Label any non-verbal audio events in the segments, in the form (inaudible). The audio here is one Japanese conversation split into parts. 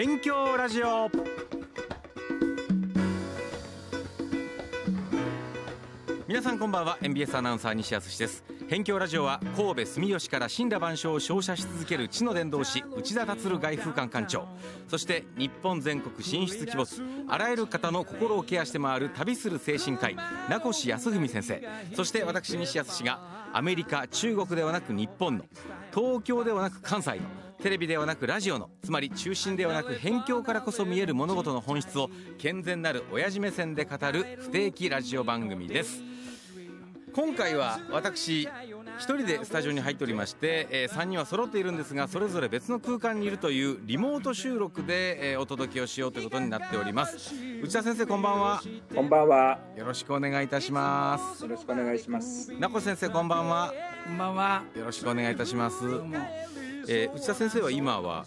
辺境ラジオ皆さんこんばんは NBS アナウンサー西康です辺境ラジオは神戸住吉から神羅万象を照射し続ける地の伝道師内田達外風館館長そして日本全国進出鬼没あらゆる方の心をケアして回る旅する精神科医名越康文先生そして私西康がアメリカ中国ではなく日本の東京ではなく関西のテレビではなくラジオのつまり中心ではなく辺境からこそ見える物事の本質を健全なる親父目線で語る不定期ラジオ番組です今回は私一人でスタジオに入っておりまして、えー、3人は揃っているんですがそれぞれ別の空間にいるというリモート収録で、えー、お届けをしようということになっております内田先生こんばんはこんばんはよろしくお願いいたしますよろしくお願いします名子先生こんばんはこんばんはよろしくお願いいたしますえー、内田先生は今は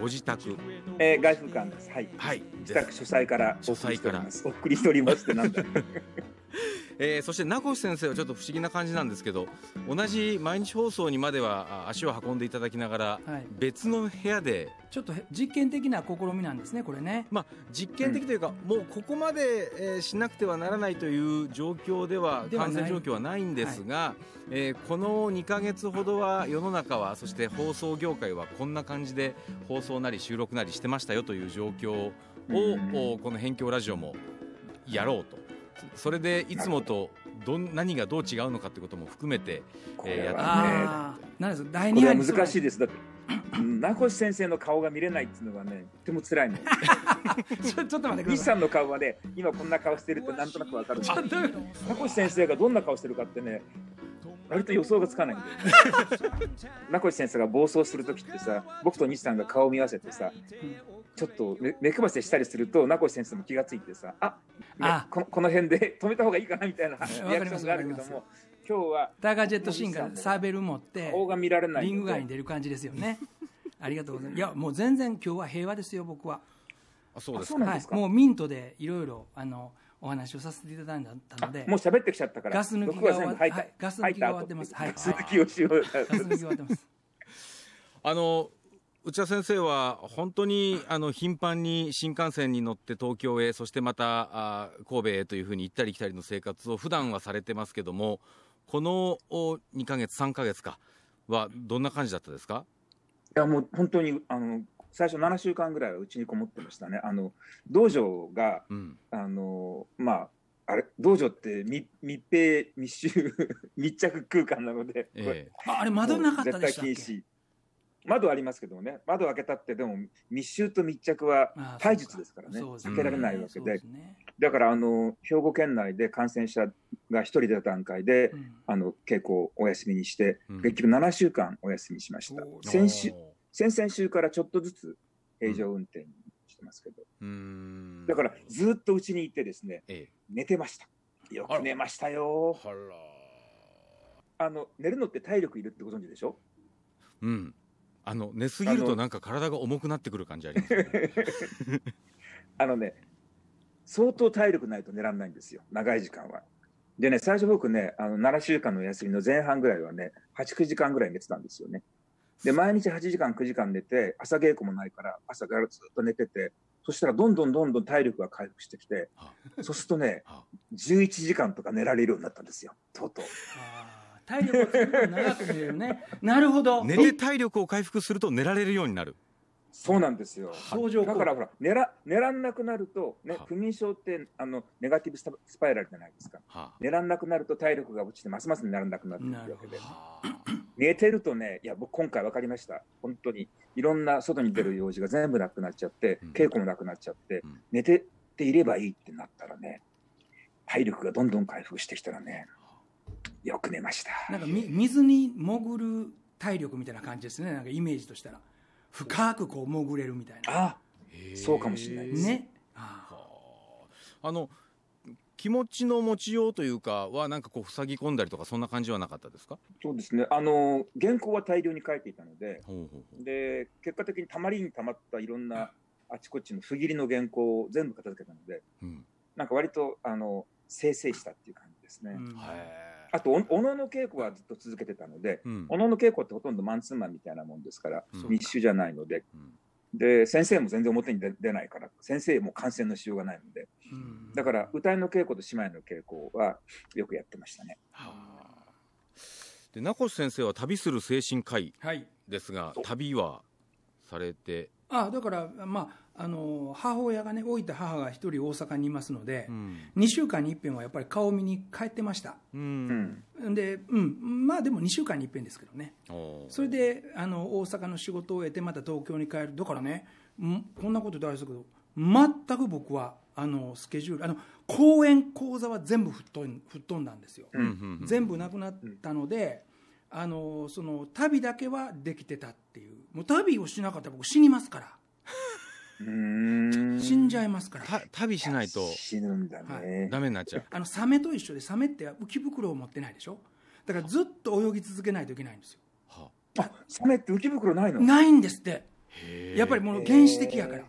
ご自宅、えー、外風館です。はい。はい。自宅書斎から。お書斎から。お送りしておりますって、なんだ。(laughs) えー、そして名越先生はちょっと不思議な感じなんですけど同じ毎日放送にまでは足を運んでいただきながら、はい、別の部屋でちょっと実験的な試みなんですねこれね、まあ、実験的というか、うん、もうここまで、えー、しなくてはならないという状況では感染状況はないんですが、はい、えー、この2か月ほどは世の中はそして放送業界はこんな感じで放送なり収録なりしてましたよという状況を、うん、この「辺境ラジオ」もやろうと。それでいつもとどん何がどう違うのかってことも含めて、えー、やってね。これは難しいです。だって名越先生の顔が見れないっていうのがね、とても辛いの。(laughs) ちょっと待ってください。さんの顔はね、今こんな顔してるとなんとなくわかる。名越先生がどんな顔してるかってね、割と予想がつかないんだ (laughs) 名越先生が暴走する時ってさ、僕と西さんが顔を見合わせてさ、うんちょっと目目くばせしたりすると名越先生も気がついてさああここの辺で (laughs) 止めた方がいいかなみたいな (laughs) リアクションがあるけども今日はターガジェットシンーサーベル持って顔が見られないリング外に出る感じですよね (laughs) ありがとうございますいやもう全然今日は平和ですよ僕はあそうですか、はい、もうミントでいろいろあのお話をさせていただいたので、もう喋ってきちゃったから、ガス抜きが終わって、はい、ガス抜きが終わってます。はい、ガス抜きをしよう。ガス抜き終わってます。あの内田先生は本当にあの頻繁に新幹線に乗って東京へそしてまたあ神戸へというふうに行ったり来たりの生活を普段はされてますけどもこの2か月3か月かはどんな感じだったですかいやもう本当にあの最初7週間ぐらいはうちにこもってましたね。あの道場が、うん、あのまああれ道場って密密閉密集 (laughs) 密着空間なので、ええ、あれ窓なかったでしたっけ窓ありますけどもね、窓開けたって、でも密集と密着は体術ですからね、ね避けられないわけで、うんね、だからあの兵庫県内で感染者が1人出た段階で、うん、あの稽古をお休みにして、うん、結局7週間お休みしました、先週先々週からちょっとずつ平常運転してますけど、だからずっとうちにいて、ですね、ええ、寝てました、よく寝ましたよ。あの寝るのって体力いるってご存知でしょうん、あの寝すぎるとなんか体が重くなってくる感じあります、ね、(laughs) あのね相当体力ないと寝られないんですよ長い時間は。でね最初僕ねあの7週間の休みの前半ぐらいはね89時間ぐらい寝てたんですよね。で毎日8時間9時間寝て朝稽古もないから朝からずっと寝ててそしたらどんどんどんどん体力が回復してきてそうするとね11時間とか寝られるようになったんですよとうとう。体力を長く寝れるね。(laughs) なるほど。寝て体力を回復すると寝られるようになる。そうなんですよ。だからほら寝ら寝らんなくなるとね、不眠症ってあのネガティブスパイラルじゃないですか。は寝らんなくなると体力が落ちてますます寝らんなくなってるわけで。寝てるとね、いや僕今回分かりました。本当にいろんな外に出る用事が全部なくなっちゃって、うん、稽古もなくなっちゃって、うん、寝てていればいいってなったらね、体力がどんどん回復してきたらね。よく寝ましたなんか水に潜る体力みたいな感じですねなんかイメージとしたら深くこう潜れるみたいなあそうかもしれないですねああの気持ちの持ちようというかはなんかこう塞ぎ込んだりとかそんな感じはなかったですかそうですねあの原稿は大量に書いていたのでで結果的にたまりにたまったいろんなあちこちの不義理の原稿を全部片付けたので、うん、なんか割とあの生成したっていう感じですね。うん、はいあと、おのの稽古はずっと続けてたので、おのの稽古ってほとんどマンツーマンみたいなもんですから、密集じゃないので、で先生も全然表に出ないから先生も感染のしようがないので、だから歌いの稽古と姉妹の稽古はよくやってましたね。で名越先生は旅する精神科医ですが、はい、旅はされてあだからまああの母親がね老いた母が一人大阪にいますので、うん、2週間に一遍はやっぱり顔見に帰ってました、うん、で、うん、まあでも2週間に一遍ですけどねそれであの大阪の仕事を終えてまた東京に帰るだからねこんなこと大事たけど全く僕はあのスケジュールあの講演講座は全部吹っ飛ん吹っ飛んだんですよ、うん、全部なくなったので、あのその旅だけはできてたっていうもう旅をしなかったら僕死にますから。死んじゃいますから。旅しないと。死ぬんだね、はい。ダメになっちゃう。あの、サメと一緒で、サメって浮き袋を持ってないでしょだからずっと泳ぎ続けないといけないんですよ。はあ、サメって浮き袋ないのないんですって。やっぱりもう原始的やから。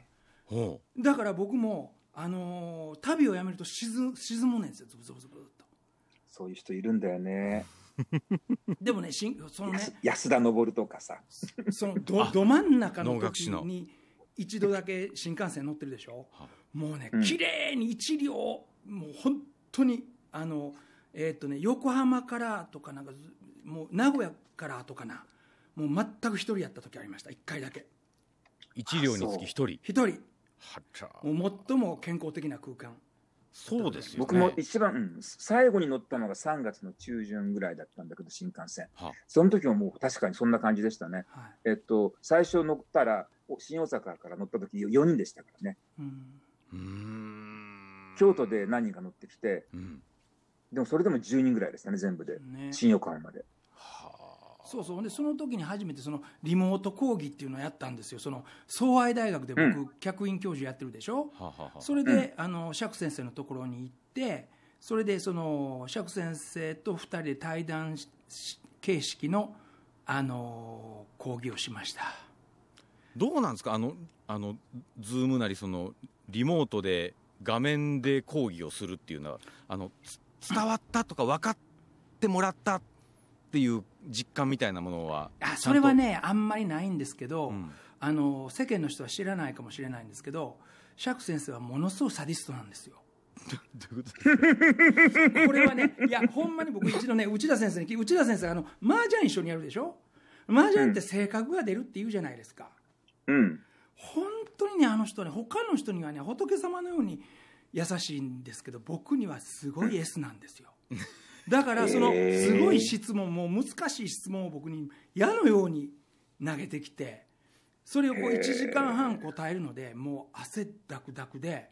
だから僕も、あのー、旅をやめると沈沈むねんですよ、ズブズブズブと。そういう人いるんだよね。(laughs) でもね、しんそのね安田昇とかさ、その (laughs) どど真ん中の時に。一度だけ新幹線乗ってるでしょ、はもうね、綺麗に一両、もう本当に、あの、えー、っとね、横浜からとか、なんか、もう名古屋からとかな、もう全く一人やった時ありました、一回だけ。一両につき一人一人。もう最も健康的な空間。そうですよ、ね、僕も一番、最後に乗ったのが3月の中旬ぐらいだったんだけど、新幹線、はあ、その時ももう確かにそんな感じでしたね、はい、えっと、最初乗ったら、新大阪から乗った時4人でしたからね、うん京都で何人か乗ってきて、うん、でもそれでも10人ぐらいでしたね、全部で、ね、新横浜まで。そうそう、でその時に初めてそのリモート講義っていうのをやったんですよ、その総愛大学で僕、うん、客員教授やってるでしょ、ははそれで、うん、あの釈先生のところに行って、それでその釈先生と2人で対談形式のあの講義をしました。どうなんですか、あの、あのズームなりその、リモートで画面で講義をするっていうのは、あの伝わったとか分かってもらったっていう実感みたいなものはあそれはねあんまりないんですけど、うん、あの世間の人は知らないかもしれないんですけど釈先生はものすごいサディストなんですよ。これはねいやほんまに僕一度ね内田先生に内田先生あの麻雀一緒にやるでしょ麻雀って性格が出るって言うじゃないですか。うん、本当にねあの人ね他の人にはね仏様のように優しいんですけど僕にはすごい S なんですよ。(laughs) だからそのすごい質問も難しい質問を僕に矢のように投げてきてそれをこう1時間半答えるのでもう汗だくだくで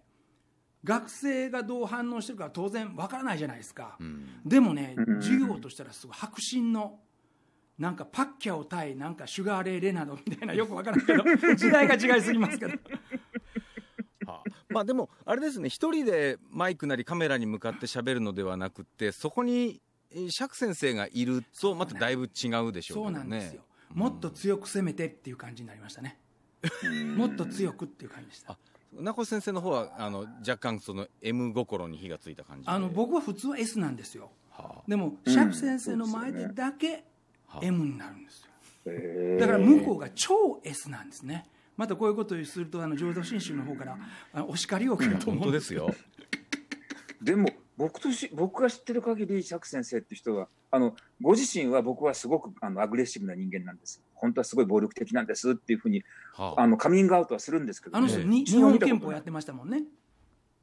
学生がどう反応してるか当然わからないじゃないですか、でもね授業としたらすごい迫真の。なんかパッキャオ対なんかシュガーレイ・レナドみたいなよくわからんけど時代が違いすぎますけどまあでも、あれですね、一人でマイクなりカメラに向かって喋るのではなくて、そこに釈先生がいると、まただいぶ違うでしょうね。そうなんですよ。もっと強く攻めてっていう感じになりましたね。もっと強くっていう感じでした。名越先生の方はあの若干その M 心に火がついた感じあの僕は普通は S なんですよ、はあ、でも釈先生の前でだけ M になるんですよ、うんすね、だから向こうが超 S なんですね、はあまたこういうことをするとあの浄土真宗の方からあお叱りを受けると思うんですよ。(laughs) でも僕とし僕が知ってる限り釈先生って人はあのご自身は僕はすごくあのアグレッシブな人間なんです本当はすごい暴力的なんですっていうふうに、はあ、あのカミングアウトはするんですけど、ね、あの人、日本憲法やってましたもんね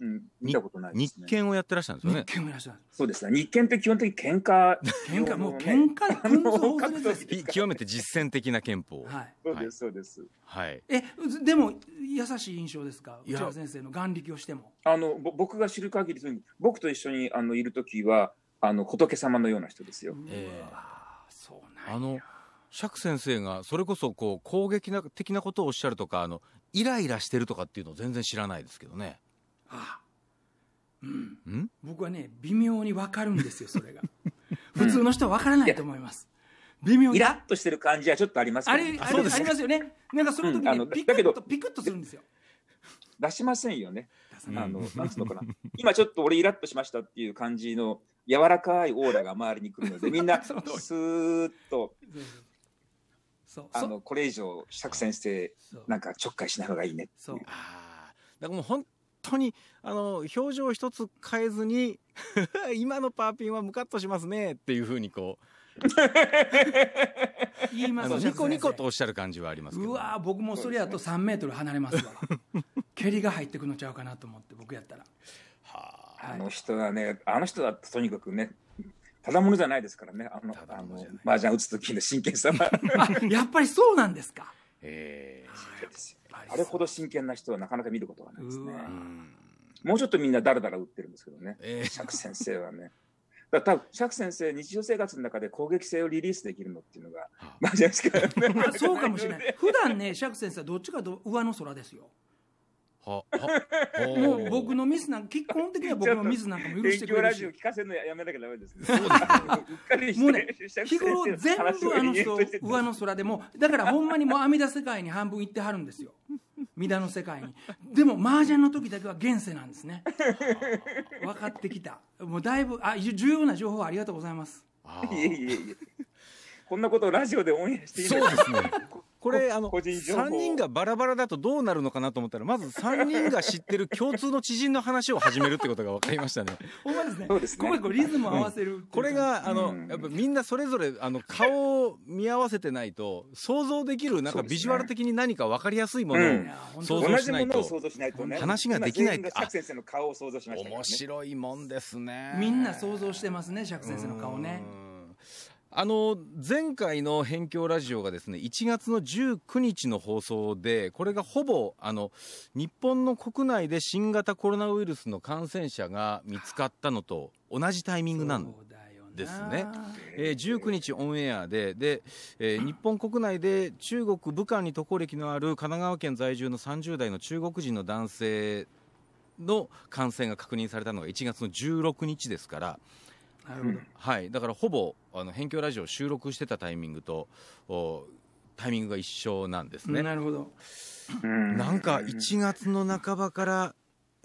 うん、見たことないです、ね、日券をやってらっしゃるんですよね。日券をやらっしゃる。そうですね。日券って基本的に喧嘩、喧嘩、もう喧嘩、あの格闘極めて実践的な憲法。はい。(laughs) そうです、そうです。はい。え、でも、優しい印象ですか内田先生の眼力をしても。あの、僕が知る限り、僕と一緒にあのいるときは、あの、仏様のような人ですよ。ええー、そうなんや。釈先生がそれこそこう攻撃的なことをおっしゃるとかあのイライラしてるとかっていうのを全然知らないですけどね。ああうん、うん、僕はね微妙に分かるんですよ (laughs) それが普通の人は分からないと思います、微妙イラッとしてる感じはちょっとありますけど、ね、あれあありますよねなんかその時に、ね、うん、ピクッとピクッとするんですよ出しませんよねあなんつうのかな。今ちょっと俺イラッとしましたっていう感じの柔らかいオーラが周りに来るので、みんな (laughs) スーッと。あのこれ以上作戦してなんかちょっかいしない方がいいねっていう。そうだからもう本当に、あの、表情一つ変えずに (laughs) 今のパーピンはムカッとしますねっていうふうにこう、言いますニコニコとおっしゃる感じはありますけどうわ僕もそれやと3メートル離れますわ (laughs) 蹴りが入ってくのちゃうかなと思って僕やったらはあ、はい、あの人はねあの人だとにかくねただものじゃないですからねあのあの麻雀打つ時の真剣さは (laughs) やっぱりそうなんですかえー、あれほど真剣な人はなかなか見ることがないですね。うもうちょっとみんなだらだら打ってるんですけどね、えー、釈先生はね。だ多分釈先生、日常生活の中で攻撃性をリリースできるのっていうのが、まあ、じゃですか、ね、そうかもしれない。(laughs) 普段ね、釈先生はどっちかと上の空ですよ。(laughs) もう僕のミスなんか、基本的には僕のミスなんかも許してくれるし。聞かせるのやめなきゃダメです、ね。そうです、ね、もうね、日頃全部あの人、上の空でも、だからほんまにもう阿弥陀世界に半分行ってはるんですよ。阿弥陀の世界に。でも、麻雀の時だけは現世なんですね。分かってきた。もうだいぶ、あ、重要な情報ありがとうございます。いえいえいえ。こんなことをラジオでオンエアしていいそうですね。これ、あの、3人がバラバラだとどうなるのかなと思ったら、まず3人が知ってる共通の知人の話を始めるってことが分かりましたね。(laughs) ほんまですね。そうですね。ここリズム合わせる、うん、これが、あの、やっぱみんなそれぞれ、あの、顔を見合わせてないと、想像できる、なんかビジュアル的に何か分かりやすいものを想像しないと。ない話ができないって。釈先生の顔を想像しました、ね、面白いもんですね。みんな想像してますね、釈先生の顔ね。あの前回の「辺境ラジオ」がですね1月の19日の放送でこれがほぼあの日本の国内で新型コロナウイルスの感染者が見つかったのと同じタイミングなんですね。えー、19日オンエアでで、えー、日本国内で中国武漢に渡航歴のある神奈川県在住の30代の中国人の男性の感染が確認されたのが1月の16日ですから。なるほど、はい、だからほぼあの辺境ラジオ収録してたタイミングとタイミングが一緒なんですね。なるほどなんか1月の半ばから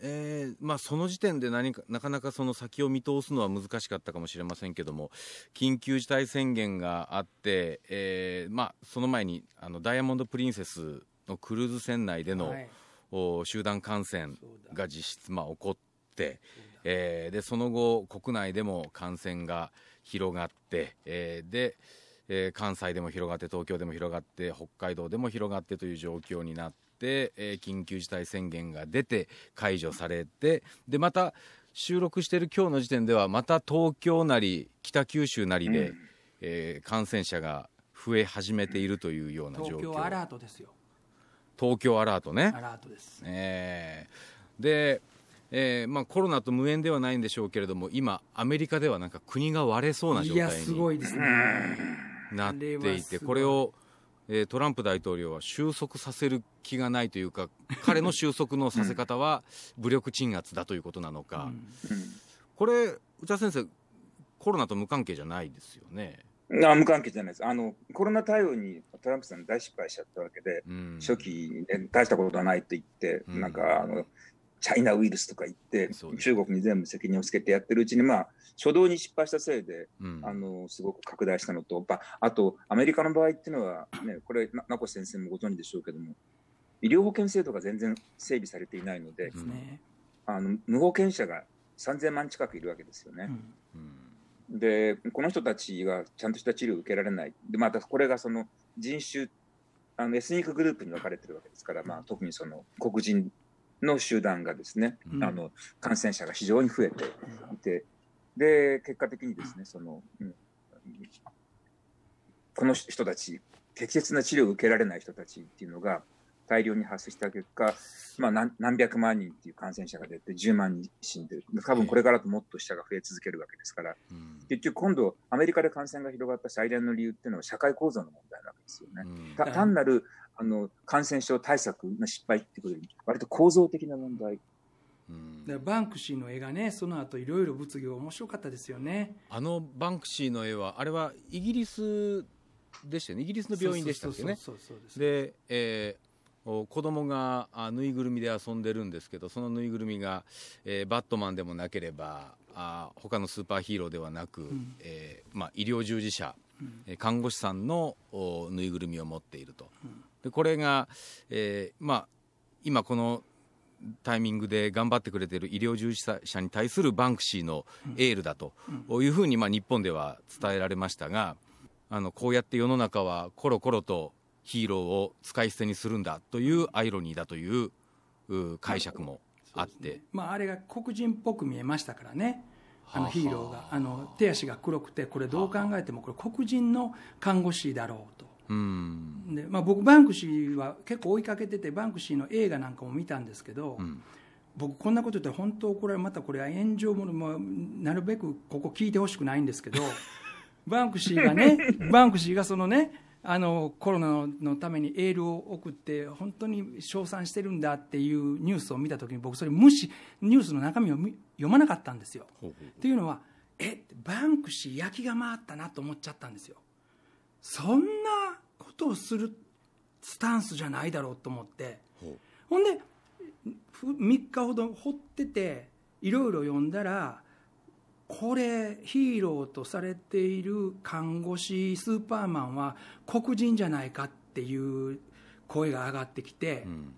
えー、まあ、その時点で何かなかなかその先を見通すのは難しかったかもしれませんけども緊急事態宣言があって、えー、まあ、その前にあのダイヤモンド・プリンセスのクルーズ船内での、はい、集団感染が実質、まあ、起こって、えー、で、その後、国内でも感染が広がって、えー、で、えー、関西でも広がって、東京でも広がって、北海道でも広がってという状況になって、えー、緊急事態宣言が出て、解除されて、で、また、収録している今日の時点では、また東京なり、北九州なりで、うん、えー、感染者が増え始めているというような状況。東京アラートですよ。東京アラートね。アラートです。えー、で、えーまあ、コロナと無縁ではないんでしょうけれども、今、アメリカではなんか国が割れそうな状態になっていて、いこれを、えー、トランプ大統領は収束させる気がないというか、(laughs) 彼の収束のさせ方は武力鎮圧だということなのか、うん、これ、内田先生、コロナと無関係じゃないですよね。あ無関係じゃないです。あの、コロナ対応にトランプさん大失敗しちゃったわけで、うん、初期、ね、大したことはないって言って、うん、なんか、あの、チャイナウイルスとか言って、中国に全部責任をつけてやってるうちに、まあ、初動に失敗したせいで、うん、あのすごく拡大したのと、あと、アメリカの場合っていうのは、ね、これ、名越先生もご存知でしょうけども、医療保険制度が全然整備されていないので、あの無保険者が3000万近くいるわけですよね。うん、でこの人たちがちゃんとした治療を受けられない、でまたこれがその人種、あのエスニックグループに分かれてるわけですから、まあ、特にその黒人の集団がですね、うん、あの感染者が非常に増えていて、で結果的にですねその、うん、この人たち適切な治療を受けられない人たちっていうのが大量に発生した結果、まあ何、何百万人っていう感染者が出て10万人死んでる多分これからともっと死者が増え続けるわけですから、うん、結局今度アメリカで感染が広がった最大の理由っていうのは社会構造の問題なわけですよね。単なるあの感染症対策の失敗ってことで割と構造的な問題だバンクシーの絵がねその後いろいろ物議面白かったですよねあのバンクシーの絵はあれはイギリスでしたよねイギリスの病院でしたっけねで、えー、子供があぬいぐるみで遊んでるんですけどそのぬいぐるみが、えー、バットマンでもなければあ他のスーパーヒーローではなく、うん、えー、まあ、医療従事者うん、看護師さんのぬいぐるみを持っていると、うん、でこれが、えーまあ、今このタイミングで頑張ってくれている医療従事者に対するバンクシーのエールだというふうに、まあ、日本では伝えられましたがあのこうやって世の中はコロコロとヒーローを使い捨てにするんだというアイロニーだという解釈もあって、まあ、あれが黒人っぽく見えましたからね。あのヒーローがあの手足が黒くてこれどう考えてもこれ黒人の看護師だろうと。でまあ、僕バンクシーは結構追いかけててバンクシーの映画なんかも見たんですけど、うん、僕こんなこと言ったら本当これまたこれは炎上も、まなるべくここ聞いてほしくないんですけど (laughs) バンクシーがねバンクシーがそのねあのコロナのためにエールを送って本当に称賛してるんだっていうニュースを見たときに僕それ無視ニュースの中身を読まなかったんですよ。っていうのはえバンクシー焼きが回ったなと思っちゃったんですよ。そんなことをするスタンスじゃないだろうと思ってほんで3日ほど掘ってていろいろ読んだらこれヒーローとされている看護師スーパーマンは黒人じゃないかっていう声が上がってきて、うん、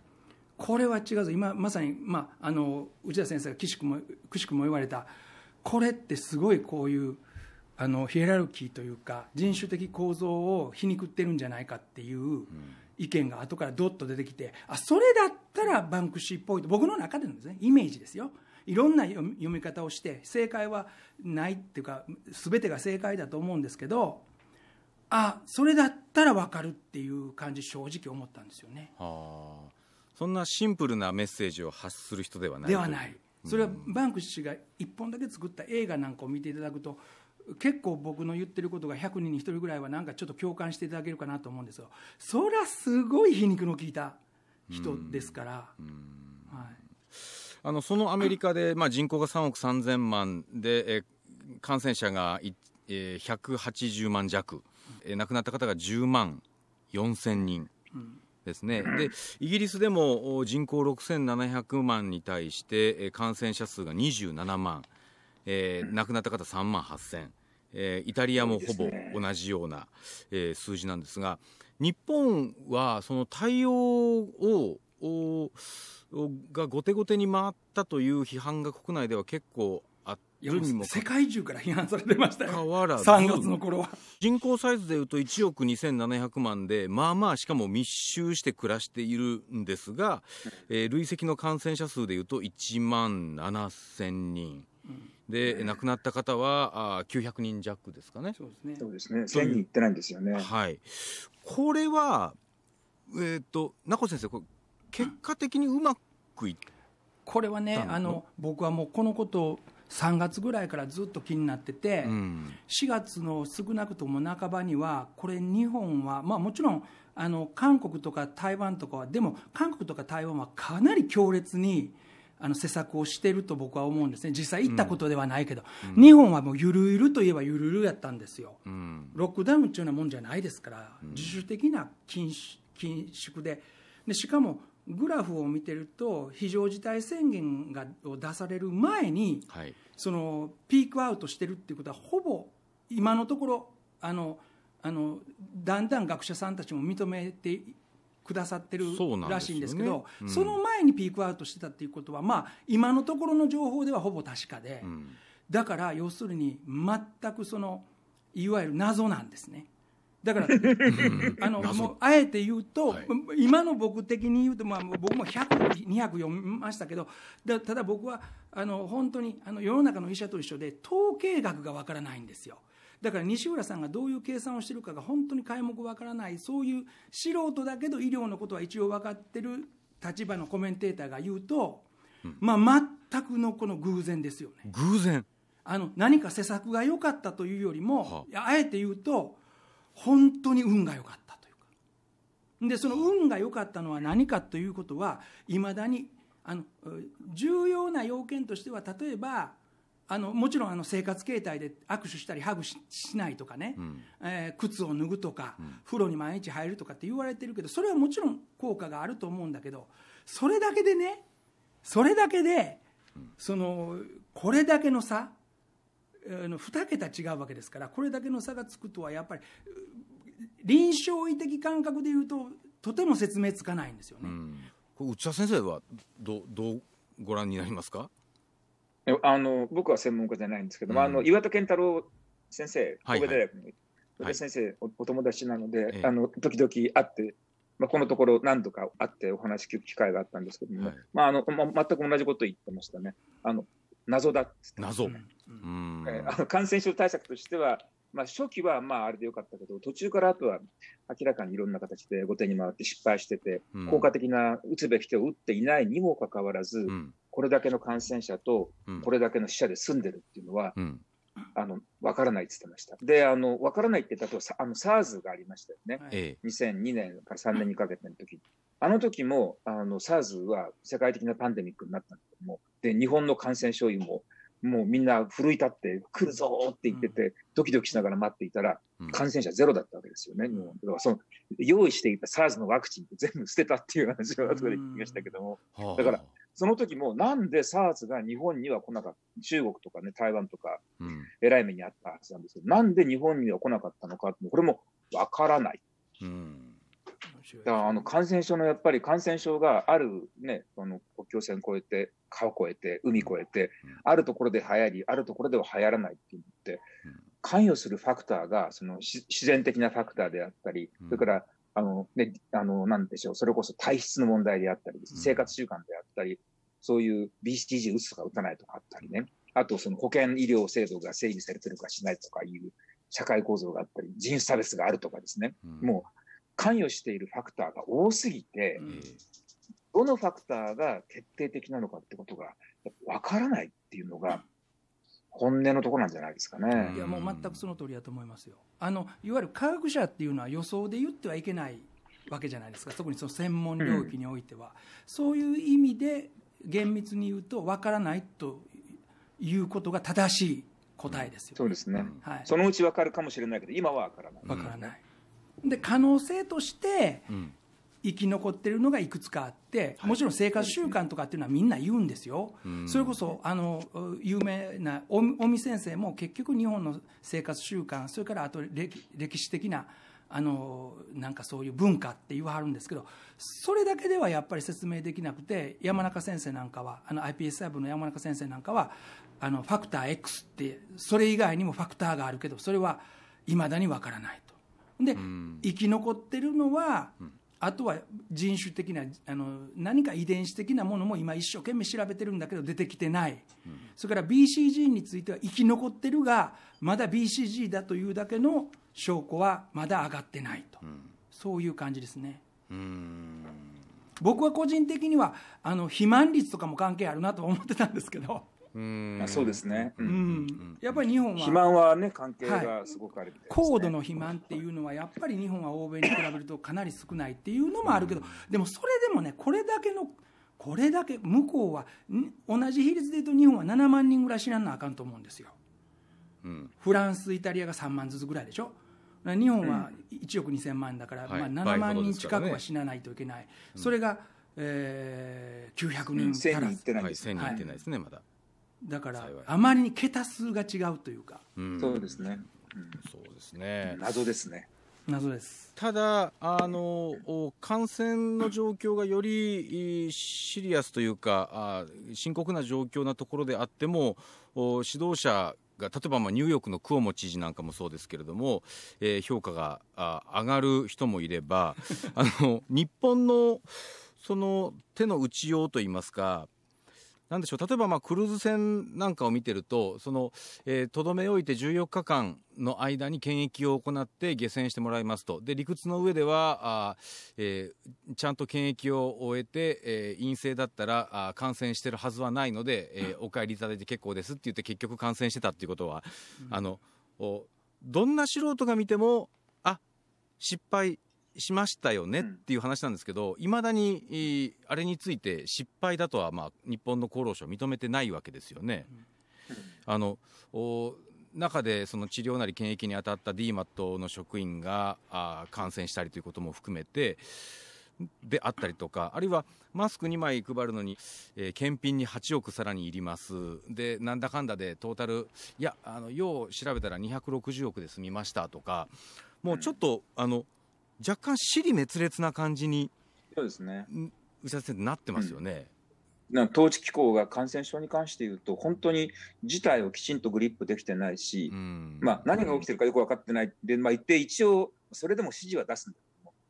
これは違うぞ今まさに、まあ、あの内田先生がくしくもくしくも言われたこれってすごいこういうあのヒエラルキーというか人種的構造を皮肉ってるんじゃないかっていう意見が後からどっと出てきてあそれだったらバンクシーっぽいと僕の中でのです、ね、イメージですよ。いろんな読み方をして正解はないっていうか全てが正解だと思うんですけどあそれだったら分かるっていう感じ正直思ったんですよね。はあそんなシンプルなメッセージを発する人ではないではないそれはバンク氏が1本だけ作った映画なんかを見ていただくと結構僕の言ってることが100人に1人ぐらいはなんかちょっと共感していただけるかなと思うんですよそりゃすごい皮肉の効いた人ですから。うんあのそのアメリカで、まあ、人口が3億3000万で、え感染者が、えー、180万弱、えー、亡くなった方が10万4000人。ですね、でイギリスでも人口6700万に対して感染者数が27万、えー、亡くなった方3万8000、えー、イタリアもほぼ同じような、えー、数字なんですが日本はその対応ををが後手後手に回ったという批判が国内では結構あってるにも世界中から批判されてましたよわらず3月の頃は人口サイズでいうと1億2700万でまあまあしかも密集して暮らしているんですが、えー、累積の感染者数でいうと1万7000人。で、亡くなった方はあ900人弱ですかね。そうですね。1000人いってないんですよね。はい。これは、えっ、と、名越先生、これ結果的にうまくいったこれはねあの、僕はもうこのことを3月ぐらいからずっと気になってて、うん、4月の少なくとも半ばには、これ、日本は、まあ、もちろんあの韓国とか台湾とかは、でも韓国とか台湾はかなり強烈に。あの施策をしていると僕は思うんですね、実際行ったことではないけど、うん、日本はもうゆるゆるといえばゆるゆるやったんですよ、うん、ロックダウンというようなもんじゃないですから、自主的な緊縮でで、しかもグラフを見てると非常事態宣言がを出される前に、はい、そのピークアウトしてるっていうことはほぼ今のところあのあのだんだん学者さんたちも認めてくださってるらしいんですけど、ねうん、その前にピークアウトしてたっていうことは、まあ、今のところの情報ではほぼ確かで、うん、だから要するに全くそのいわゆる謎なんですね。だから、あの、もう、あえて言うと、はい、今の僕的に言うと、まあ、僕も100、200読みましたけど、だただ僕は、あの、本当に、あの、世の中の医者と一緒で、統計学がわからないんですよ。だから西浦さんがどういう計算をしてるかが本当に皆目わからない、そういう素人だけど医療のことは一応分かってる立場のコメンテーターが言うと、うん、まあ全くのこの偶然ですよね。偶然あの何か施策が良かったというよりも、あえて言うと、本当に運が良かったというかでその運が良かったのは何かということはいまだにあの重要な要件としては例えばあのもちろんあの生活形態で握手したりハグしないとかね、うん、えー、靴を脱ぐとか、うん、風呂に毎日入るとかって言われてるけどそれはもちろん効果があると思うんだけどそれだけでねそれだけで、うん、そのこれだけの差の2桁違うわけですからこれだけの差がつくとはやっぱり臨床医的感覚でいうととても説明つかないんですよね。うん、これ内田先生はどどうご覧になりますかあの僕は専門家じゃないんですけど、うん、あの岩田健太郎先生、神戸大学の、はい、先生お、お友達なので、はい、あの時々会って、まあ、このところ何度か会ってお話聞く機会があったんですけども、はい、まああのま全く同じこと言ってましたね。あの謎だっっ謎。うんえー、感染症対策としては、まあ、初期はまああれでよかったけど、途中からあとは明らかにいろんな形で後手に回って失敗してて、うん、効果的な打つべき手を打っていないにもかかわらず、うん、これだけの感染者と、これだけの死者で済んでるっていうのは、うん、あの分からないって言ってました。で、あの分からないって、例えばあの SARS がありましたよね、はい、2002年から3年にかけての時あの時も、あの、SARS は世界的なパンデミックになったんだけども、で、日本の感染症医も、もうみんな奮い立って来るぞって言ってて、ドキドキしながら待っていたら、感染者ゼロだったわけですよね、日本。だからその、用意していた SARS のワクチンって全部捨てたっていう話を後で聞きましたけども、だから、その時もなんで SARS が日本には来なかった、中国とかね、台湾とか、えらい目にあったはずなんですけど、なんで日本には来なかったのか、これもわからない。うんだからあの感染症のやっぱり感染症がある、ね、その国境線越えて、川越えて、海越えて、あるところで流行り、あるところでは流行らないって言って、関与するファクターがその自然的なファクターであったり、それからあの、ね、あの、なんでしょう、それこそ体質の問題であったり、生活習慣であったり、そういう BCG 打つとか打たないとかあったりね、あとその保険医療制度が整備されてるかしないとかいう社会構造があったり、人種差別があるとかですね、もう関与しているファクターが多すぎて、どのファクターが決定的なのかってことがわからないっていうのが、本音のとこなんじゃないですかね。いや、もう全くその通りだと思いますよ。あの、いわゆる科学者っていうのは予想で言ってはいけないわけじゃないですか。特にその専門領域においては。うん、そういう意味で、厳密に言うと、わからないということが正しい答えですよ、ねうん、そうですね。はい。そのうちわかるかもしれないけど、今はわからない。わからない。で可能性として生き残ってるのがいくつかあって、もちろん生活習慣とかっていうのはみんな言うんですよ、それこそあの有名な尾身先生も結局、日本の生活習慣、それからあと歴史的な。あのなんかそういう文化って言わはるんですけどそれだけではやっぱり説明できなくて山中先生なんかはあの iPS 細胞の山中先生なんかはあのファクター X ってそれ以外にもファクターがあるけどそれはいまだにわからないで、うん、生き残ってるのは、うん、あとは人種的なあの何か遺伝子的なものも今一生懸命調べてるんだけど出てきてない、うん、それから BCG については生き残ってるがまだ BCG だというだけの証拠はまだ上がってないと、そういう感じですね。僕は個人的にはあの肥満率とかも関係あるなと思ってたんですけど。うんあそうですね、うんうん、やっぱり日本は肥満はね関係がすごくあるい高度の肥満っていうのはやっぱり日本は欧米に比べるとかなり少ないっていうのもあるけど、でもそれでもねこれだけのこれだけ向こうは同じ比率でいうと日本は7万人ぐらい知らんなあかんと思うんですよ、うん、フランスイタリアが3万ずつぐらいでしょ日本は1億2000万だから、まあ、7万人近くは死なないといけない、それが、えー、900人足らず、はい、1000人いってないですね、まだ。だからあまりに桁数が違うというか、うん、そうですね、うん、そうですね謎ですね謎ですただあの、感染の状況がよりシリアスというか、あ深刻な状況なところであっても、指導者が例えばまあニューヨークのクオモ知事なんかもそうですけれども、えー、評価があ上がる人もいればあの日本のその手の打ちようといいますかなんでしょう、例えばまあクルーズ船なんかを見てると、えー、とどめ置いて14日間の間に検疫を行って下船してもらいますと。で、理屈の上では、あえー、ちゃんと検疫を終えて、えー、陰性だったらあ感染してるはずはないので、えー、お帰りいただいて結構ですって言って結局感染してたっていうことは、うん、あの、おどんな素人が見ても、あ、失敗しましたよねっていう話なんですけど、いま、だにあれについて失敗だとは、まあ、日本の厚労省、認めてないわけですよね。あの中でその治療なり検疫に当たった DMAT の職員があ感染したりということも含めて、であったりとか、あるいはマスク2枚配るのに、えー、検品に8億さらにいります、でなんだかんだでトータル、いや、あのよう調べたら260億で済みましたとか、もうちょっと、あの若干、尻滅裂な感じに、そうですね。宇佐先生、なってますよね。うん、な統治機構が感染症に関して言うと、本当に事態をきちんとグリップできてないし、うん、まあ、何が起きてるかよく分かってない、でまあ、言って一応、それでも指示は出すんだ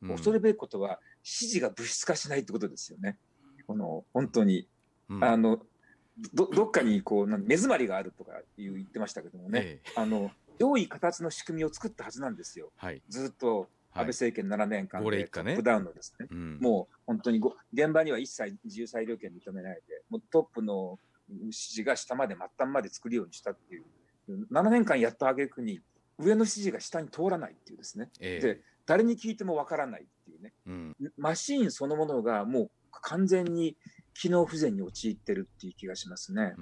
けど恐るべきことは、指示が物質化しないってことですよね、この本当に。あのどどっかにこう目詰まりがあるとかいう言ってましたけどもね、ええ、あの良い形の仕組みを作ったはずなんですよ、はい、ずっと安倍政権7年間でトップダウンのですね、ねうん、もう本当に現場には一切自由裁量権認めないで、もうトップの指示が下まで、末端まで作るようにしたっていう、7年間やった挙句に、上の指示が下に通らないっていうですね、えー、で誰に聞いてもわからないっていうね、うん、マシーンそのものがもう完全に機能不全に陥ってるっていう気がしますね。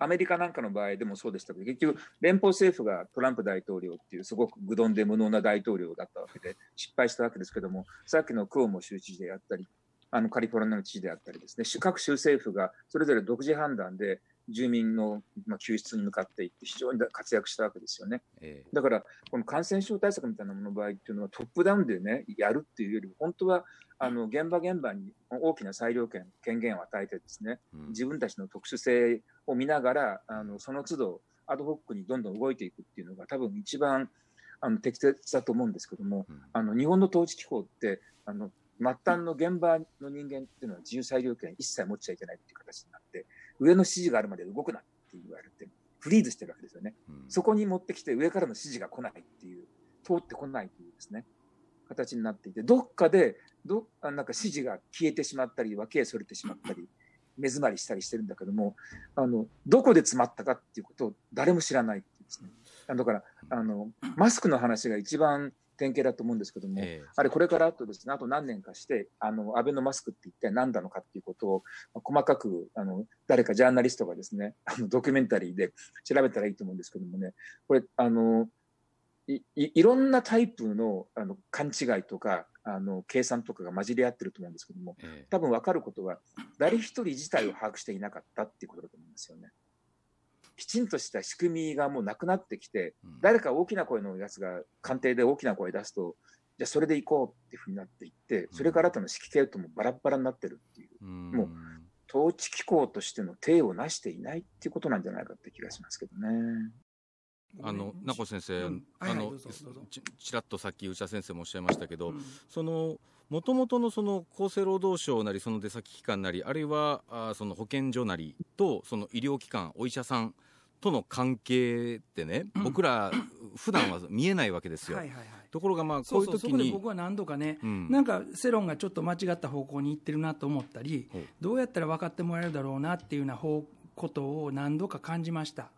アメリカなんかの場合でもそうでしたけど、結局、連邦政府がトランプ大統領っていう、すごく愚鈍で無能な大統領だったわけで、失敗したわけですけども、さっきのクオモ州知事であったり、あのカリフォルニアの知事であったりですね、各州政府がそれぞれ独自判断で、住民の救出に向かっていって、非常に活躍したわけですよね。えだから、この感染症対策みたいなものの場合っていうのは、トップダウンでね、やるっていうよりも、本当はあの現場現場に大きな裁量権、権限を与えてですね、自分たちの特殊性を見ながら、あのその都度、アドホックにどんどん動いていくっていうのが、多分一番あの適切だと思うんですけども、あの日本の統治機構って、あの末端の現場の人間っていうのは自由裁量権一切持っちゃいけないっていう形になって、上の指示があるまで動くなって言われて、フリーズしてるわけですよね。うん、そこに持ってきて、上からの指示が来ないっていう、通ってこないというですね、形になっていて、どっかで、どなんか指示が消えてしまったり、分け逸れてしまったり、目詰まりしたりしてるんだけども、あの、どこで詰まったかっていうことを誰も知らないっていうですね。だから、あの、マスクの話が一番典型だと思うんですけども、えー、あれ、これからあとですね、あと何年かして、あの、アベノマスクって一体何なのかっていうことを、細かく、あの、誰かジャーナリストがですね、あの、ドキュメンタリーで調べたらいいと思うんですけどもね、これ、あの、いいろんなタイプのあの勘違いとかあの計算とかが混じり合ってると思うんですけども、多分分かることは誰一人自体を把握していなかったっていうことだと思うんですよね。きちんとした仕組みがもうなくなってきて、うん、誰か大きな声のやつが官邸で大きな声出すとじゃあそれでいこうっていうふうになっていって、それからとの指揮系統もバラバラになってるっていう、うん、もう統治機構としての体をなしていないっていうことなんじゃないかって気がしますけどね。あの名越先生、あの、ちらっとさっき内田先生もおっしゃいましたけど、そのもともとのその厚生労働省なりその出先機関なりあるいはあその保健所なりとその医療機関お医者さんとの関係ってね、うん、僕ら普段は見えないわけですよ。はいはいはい、ところがまあこういう時にそうそう僕は何度かね、うん、なんか世論がちょっと間違った方向に行ってるなと思ったり、うん、どうやったら分かってもらえるだろうなっていうような方ことを何度か感じました。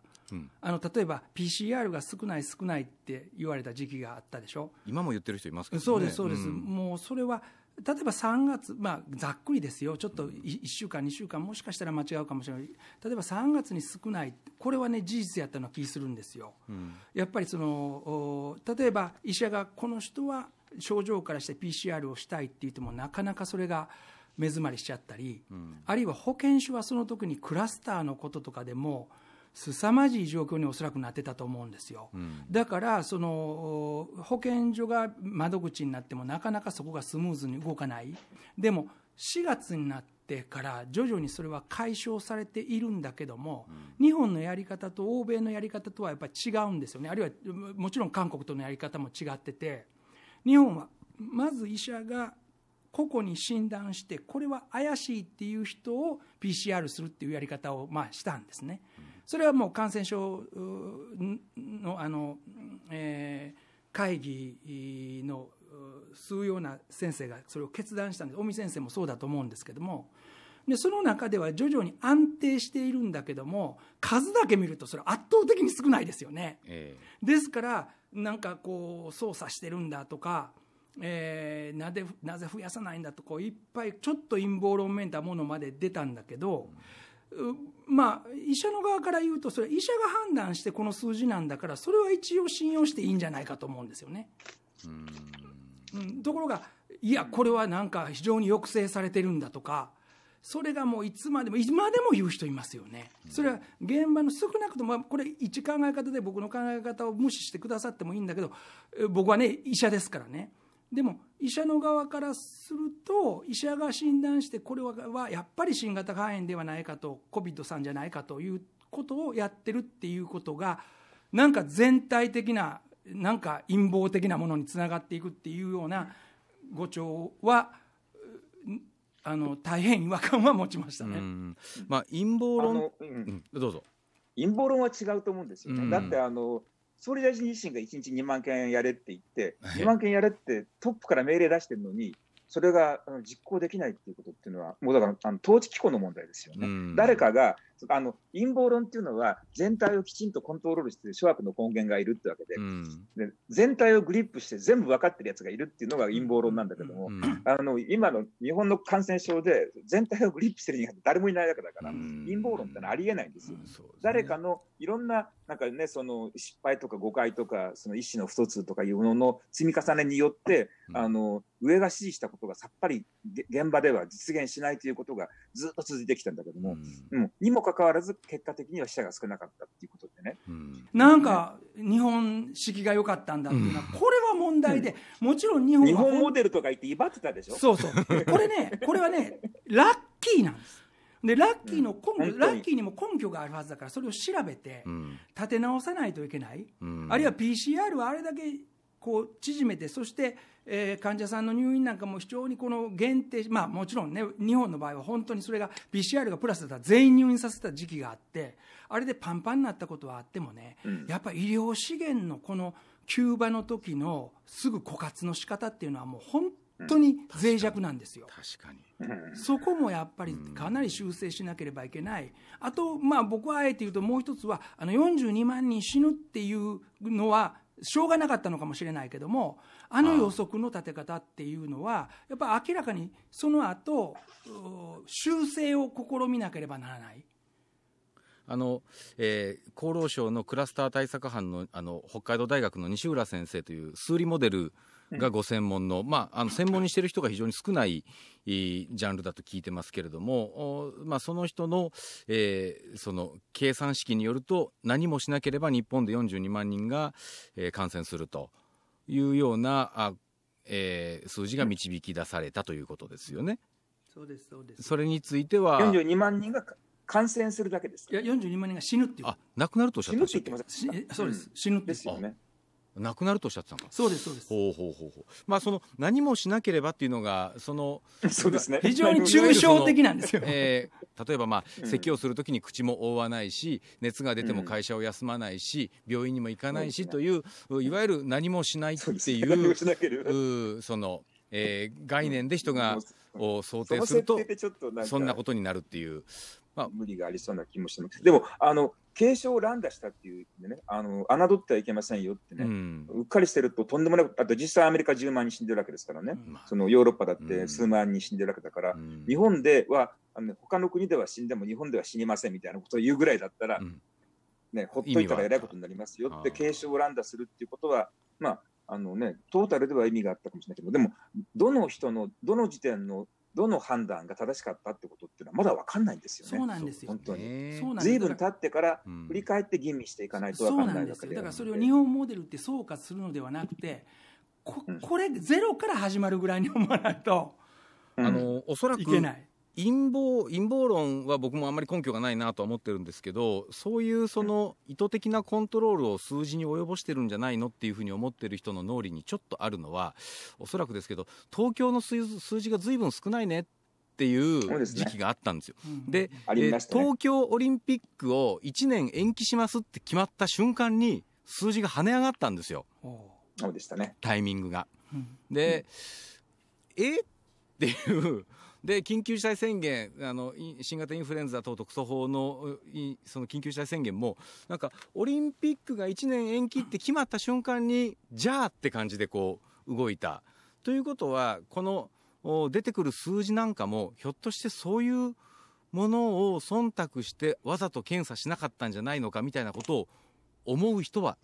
あの例えば PCR が少ない少ないって言われた時期があったでしょ今も言ってる人いますけど、ね、そうですそうです、もうそれは例えば3月、まあ、ざっくりですよ、ちょっと1週間、2週間、もしかしたら間違うかもしれない、例えば3月に少ない、これはね、事実やったの気するんですよ、うん、やっぱりその例えば医者が、この人は症状からして PCR をしたいって言っても、なかなかそれが。目詰まりしちゃったり、うん、あるいは保健所はその時にクラスターのこととかでも凄まじい状況におそらくなってたと思うんですよ、うん、だからその保健所が窓口になってもなかなかそこがスムーズに動かないでも4月になってから徐々にそれは解消されているんだけども、うん、日本のやり方と欧米のやり方とはやっぱり違うんですよねあるいはもちろん韓国とのやり方も違ってて日本はまず医者が個々に診断してこれは怪しいっていう人を PCR するっていうやり方をまあしたんですね。それはもう感染症のあの、えー、会議のするような先生がそれを決断したんです尾身先生もそうだと思うんですけどもでその中では徐々に安定しているんだけども数だけ見るとそれは圧倒的に少ないですよね、えですからなんかこう操作してるんだとか、えー、なぜなぜ増やさないんだとこういっぱいちょっと陰謀論めいたものまで出たんだけど、うんまあ、医者の側から言うと、それは医者が判断してこの数字なんだから、それは一応信用していいんじゃないかと思うんですよね。うん、ところが、いや、これはなんか非常に抑制されてるんだとか、それがもういつまでも、いつまでも言う人いますよね。それは現場の少なくとも、これ一考え方で僕の考え方を無視してくださってもいいんだけど、僕はね、医者ですからね。でも医者の側からすると医者が診断してこれはやっぱり新型肝炎ではないかと COVID さんじゃないかということをやってるっていうことがなんか全体的ななんか陰謀的なものにつながっていくっていうような誤調はあの大変違和感は持ちましたね。まあ、陰謀論、うん、どうぞ陰謀論は違うと思うんですよね。だってあの総理大臣自身が1日2万件やれって言って、2万件やれってトップから命令出してるのに、それが実行できないっていうことっていうのは、もうだからあの統治機構の問題ですよね。誰かがあの陰謀論っていうのは、全体をきちんとコントロールしてる諸悪の根源がいるってわけでうん、で、全体をグリップして全部分かってるやつがいるっていうのが陰謀論なんだけども、うん、あの今の日本の感染症で、全体をグリップしてる人が誰もいないわけだから、うん、陰謀論ってのはありえないんですよ。ね、誰かのいろんななんかね、その失敗とか誤解とか、その意思の不疎通とかいうものの積み重ねによって、あの上が指示したことがさっぱり現場では実現しないということがずっと続いてきたんだけども、うん、にもかかわらず結果的には死者が少なかったっていうことでね、うん、なんか日本式が良かったんだっていうのは、これは問題で、うん、もちろん日本日本モデルとか言って威張ってたでしょそうそうこれねこれはねラッキーなんですでラッキーの根拠、ラッキーにも根拠があるはずだからそれを調べて立て直さないといけない、うん、あるいは PCR はあれだけこう縮めてそしてえー、患者さんの入院なんかも非常にこの限定、まあ、もちろんね日本の場合は本当にそれが PCR がプラスだったら全員入院させた時期があってあれでパンパンになったことはあってもね、うん、やっぱり医療資源のこの急場の時のすぐ枯渇の仕方っていうのはもう本当に脆弱なんですよ。確かにそこもやっぱりかなり修正しなければいけない、あと、まあ、僕はあえて言うともう一つはあの42万人死ぬっていうのはしょうがなかったのかもしれないけどもあの予測の立て方っていうのはやっぱ明らかにその後修正を試みなければならない。あのえー、厚労省のクラスター対策班のあの北海道大学の西浦先生という数理モデルがご専門の、まあ、あの専門にしている人が非常に少ないジャンルだと聞いてますけれども、まあ、その人の,、えー、その計算式によると何もしなければ日本で42万人が、え感染するというようなあ、えー、数字が導き出されたということですよね。そうですそうですそれについては42万人が感染するだけですいや42万人が死ぬっていうあ亡くなるとおっしゃってましたそうです、死ぬってですよねなくなるとおっしゃってたのそうですそうですほうほうほうほうまあその何もしなければっていうのがそのそうですね非常に抽象的なんですよ、(laughs) えー、例えばまあ、咳をするときに口も覆わないし熱が出ても会社を休まないし、病院にも行かないしという、うん、いわゆる何もしないっていうそいうその、えー、概念で人が、を想定するとそんなことになるっていうまあ、無理がありそうな気もしてます。でも、あの、警鐘を乱打したっていうね、あの侮ってはいけませんよってね、うん、うっかりしてるととんでもない、あと実際アメリカ10万人死んでるわけですからね、そのヨーロッパだって数万人死んでるわけだから、うん、日本ではあの、他の国では死んでも日本では死にませんみたいなことを言うぐらいだったら、うん、ね、ほっといたらえらいことになりますよって警鐘を乱打するっていうことは、まああのね、トータルでは意味があったかもしれないけど、でも、どの人の、どの時点のどの判断が正しかったってことっていうのはまだ分かんないんですよね。そうなんですよ。本当に。そうなんずいぶん経ってから振り返って吟味していかないと分かんないわけでだからそれを日本モデルって総括するのではなくて、ここれゼロから始まるぐらいに思わないと、うん、あのおそらくいけない。陰謀陰謀論は僕もあんまり根拠がないなとは思ってるんですけどそういうその意図的なコントロールを数字に及ぼしてるんじゃないのっていうふうに思ってる人の脳裏にちょっとあるのはおそらくですけど東京の数字が随分少ないねっていう時期があったんですよ。で、ね東京オリンピックを1年延期しますって決まった瞬間に数字が跳ね上がったんですよ。そうでしたねタイミングが。で、うん、えっていうで緊急事態宣言あの新型インフルエンザ等特措法のその緊急事態宣言もなんかオリンピックが1年延期って決まった瞬間にじゃあって感じでこう動いた。ということはこの出てくる数字なんかもひょっとしてそういうものを忖度してわざと検査しなかったんじゃないのかみたいなことを思う人は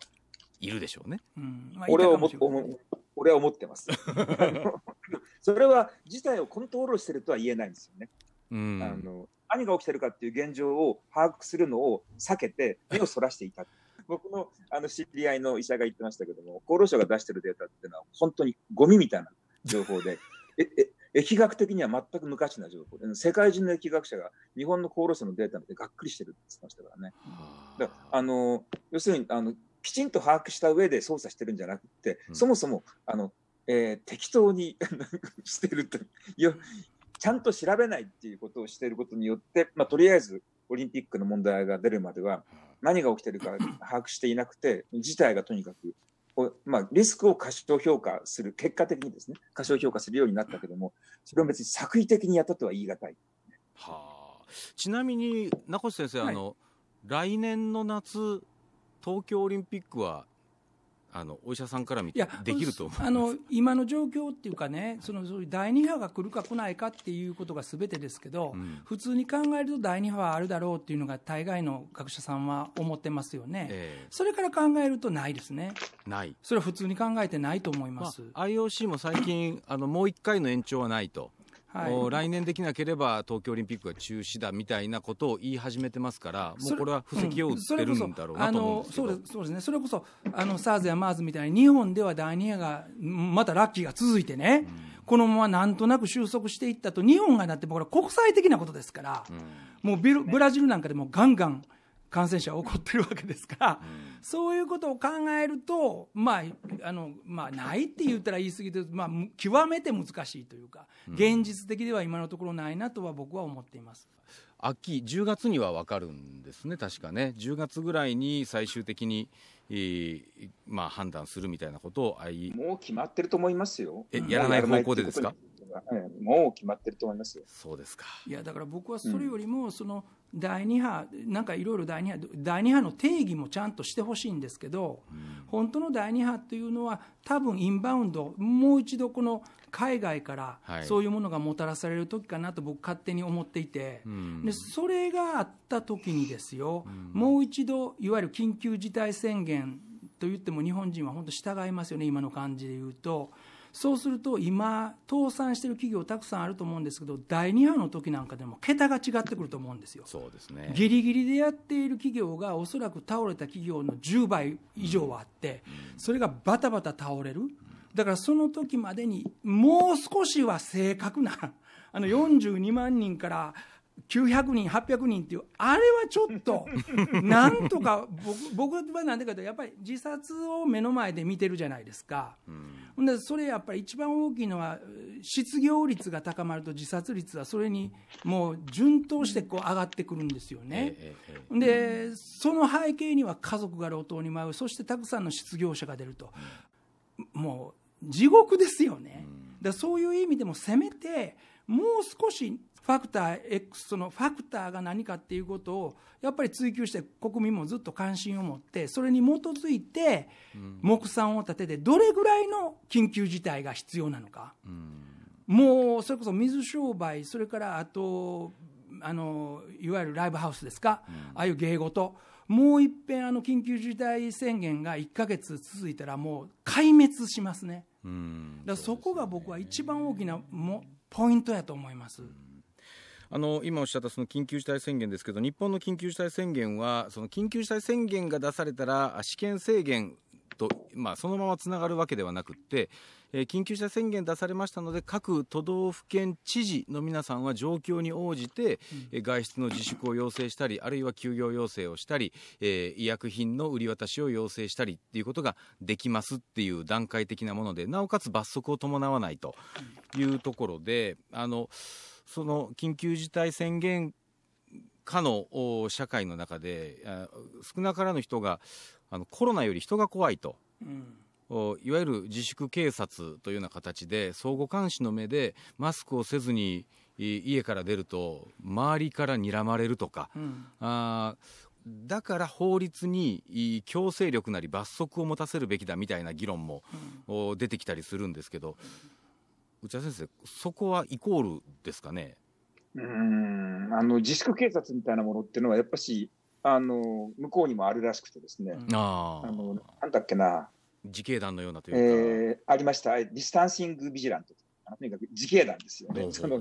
いるでしょうね。うんまあ、俺は思ってます。(laughs) それは事態をコントロールしてるとは言えないんですよね。うん、あの何が起きてるかっていう現状を把握するのを避けて目をそらしていた。僕のあの知り合いの医者が言ってましたけども、厚労省が出してるデータっていうのは本当にゴミみたいな情報で、(laughs) ええ疫学的には全く無価値な情報で、世界中の疫学者が日本の厚労省のデータ見てがっくりしてるって言ってましたからね。だあの要するにあのきちんと把握した上で操作してるんじゃなくて、うん、そもそもあのえー、適当に (laughs) してるとよちゃんと調べないっていうことをしていることによって、まあ、とりあえずオリンピックの問題が出るまでは何が起きてるか (coughs) 把握していなくて事態がとにかくまあ、リスクを過小評価する結果的にですね過小評価するようになったけどもそれは別に作為的にやったとは言い難い、はあ、ちなみに名越先生、はい、あの来年の夏東京オリンピックはあのお医者さんから見てできるとあの今の状況っていうかね、そのそういう第2波が来るか来ないかっていうことがすべてですけど、うん、普通に考えると第2波はあるだろうっていうのが、大概の学者さんは思ってますよね、えー、それから考えるとないですね、ないそれは普通に考えてないと思います、まあ、IOC も最近、あのもう1回の延長はないと。はい、来年できなければ東京オリンピックが中止だみたいなことを言い始めてますから、もうこれは布石を打ってるんだろうなと思うんですそうですね、それこそあの SARS や MERS みたいに、日本では第2波がまたラッキーが続いてね、うん、このままなんとなく収束していったと、日本がだって、これ、国際的なことですから、うん、もうビルブラジルなんかでもガンガン。感染者が起こってるわけですから、うん、そういうことを考えると、まああのまあ、ないって言ったら言い過ぎて、まあ、極めて難しいというか、現実的では今のところないなとは僕は思っています。うん、秋10月には分かるんですね、確かね、10月ぐらいに最終的に、えー、まあ、判断するみたいなことをあいもう決まってると思いますよ、えやらない方向でですか、もう決まってると思いますよそうですかいやだから僕はそれよりも、その、第2波、なんかいろいろ第2波、第2波の定義もちゃんとしてほしいんですけど、うん、本当の第2波というのは、多分インバウンド、もう一度この海外からそういうものがもたらされる時かなと僕、勝手に思っていて、うん、でそれがあった時にですよ、うん、もう一度、いわゆる緊急事態宣言と言っても、日本人は本当、従いますよね、今の感じで言うと。そうすると今倒産している企業たくさんあると思うんですけど第2波の時なんかでも桁が違ってくると思うんですよそうですねギリギリでやっている企業がおそらく倒れた企業の10倍以上はあって、うん、それがバタバタ倒れる、だからその時までにもう少しは正確なあの42 (laughs) 万人から900人、800人っていう、あれはちょっと、(laughs) なんとか、僕僕はなんでかというと、やっぱり自殺を目の前で見てるじゃないですか、うん、でそれやっぱり一番大きいのは、失業率が高まると、自殺率はそれにもう順当してこう上がってくるんですよね、うん、でその背景には家族が路頭に舞う、そしてたくさんの失業者が出ると、もう地獄ですよね。だそういう意味でもせめてもう少しファクター X のファクターが何かっていうことをやっぱり追求して国民もずっと関心を持ってそれに基づいて目算を立ててどれぐらいの緊急事態が必要なのか、うん、もうそれこそ水商売それからあとあのいわゆるライブハウスですか、うん、ああいう芸事もういっぺんあの緊急事態宣言が1か月続いたらもう壊滅しますね。うん、だそこが僕は一番大きなもポイントやと思います。うんあの今おっしゃったその緊急事態宣言ですけど、日本の緊急事態宣言は、その緊急事態宣言が出されたら、試験制限と、まあ、そのままつながるわけではなくて、えー、緊急事態宣言出されましたので、各都道府県知事の皆さんは状況に応じて、うん、外出の自粛を要請したり、あるいは休業要請をしたり、えー、医薬品の売り渡しを要請したりっていうことができますっていう段階的なもので、なおかつ罰則を伴わないというところで、あの、その緊急事態宣言下の社会の中で、少なからぬ人があのコロナより人が怖いと、うん、いわゆる自粛警察というような形で、相互監視の目でマスクをせずに家から出ると、周りから睨まれるとか、うん、あだから法律に強制力なり罰則を持たせるべきだみたいな議論も、出てきたりするんですけど。うん内田先生、そこはイコールですかねうんあの自粛警察みたいなものっていうのは、やっぱしあの向こうにもあるらしくてですね、ああのなんだっけな、自警団のようなというか、えー、ありました、ディスタンシングビジラント、とにかく自警団ですよね。その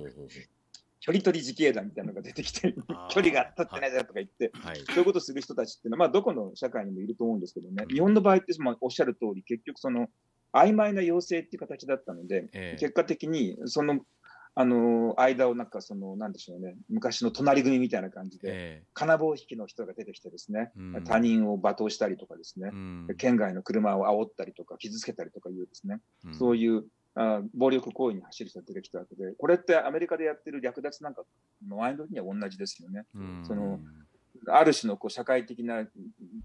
距離取り自警団みたいなのが出てきて、距離が立ってないだとか言って、はい、そういうことする人たちっていうのは、まあ、どこの社会にもいると思うんですけどね、うん、日本の場合って、まあ、おっしゃる通り、結局、その曖昧な要請っていう形だったので、えー、結果的にそのあの間をなんかその、なんでしょうね、昔の隣組みたいな感じで、えー、金棒引きの人が出てきて、ですね、うん、他人を罵倒したりとか、ですね、うん、県外の車を煽ったりとか、傷つけたりとかいう、ですね、うん、そういうあ暴力行為に走る人が出てきたわけで、これってアメリカでやってる略奪なんかの前のンドには同じですよね。そのある種のこう社会的な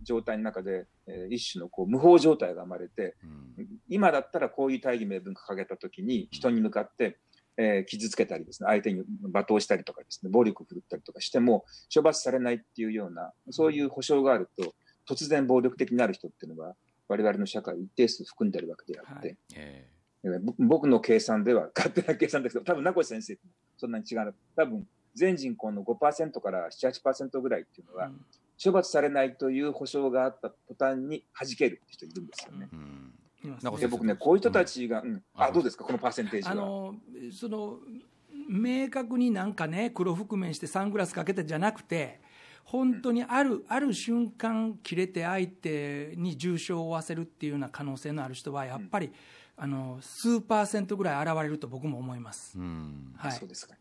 状態の中で、えー、一種のこう無法状態が生まれて、うん、今だったらこういう大義名分掲げた時に人に向かって、えー、傷つけたりですね、相手に罵倒したりとかですね、暴力を振るったりとかしても処罰されないっていうような、そういう保障があると、突然暴力的になる人っていうのは、我々の社会一定数含んでるわけであって、はいえー、僕の計算では、勝手な計算ですけど、多分名越先生とそんなに違う。多分全人口の5%から7、8%ぐらいっていうのは、処罰されないという保障があった途端に弾けるって人いるんですよね。うんで僕ね、こういう人たちが、うん、あどうですか、このパーセンテージあのその明確になんかね、黒覆面してサングラスかけてじゃなくて、本当にある、うん、ある瞬間、切れて相手に重傷を負わせるっていうような可能性のある人は、やっぱり、うん、あの数パーセントぐらい現れると僕も思います。はい、そうですか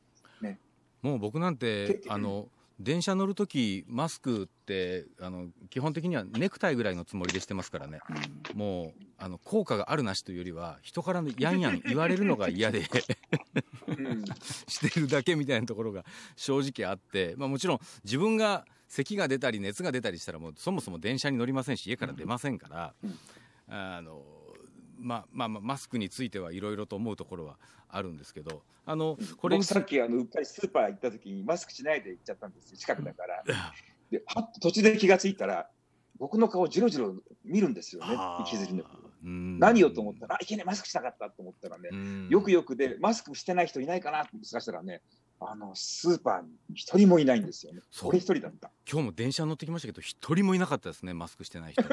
もう僕なんて、あの、電車乗るとき、マスクって、あの、基本的にはネクタイぐらいのつもりでしてますからね。うん、もう、あの、効果があるなしというよりは、人からのやんやん言われるのが嫌で (laughs) してるだけみたいなところが正直あって、まあもちろん自分が咳が出たり熱が出たりしたらもうそもそも電車に乗りませんし、家から出ませんから、うん、あの、まあまあ、マスクについてはいろいろと思うところはあるんですけど、あのこれさっきあのうっかりスーパー行った時にマスクしないで行っちゃったんですよ、近くだから。(laughs) ではっと途中で気がついたら、僕の顔、じろじろ見るんですよね、息づりの。何をと思ったら、いけね、マスクしなかったと思ったらね、よくよくで、マスクしてない人いないかなって探したらね、あのスーパーに一人もいないんですよね、俺一人だった今日も電車乗ってきましたけど、一人もいなかったですね、マスクしてない人。(laughs)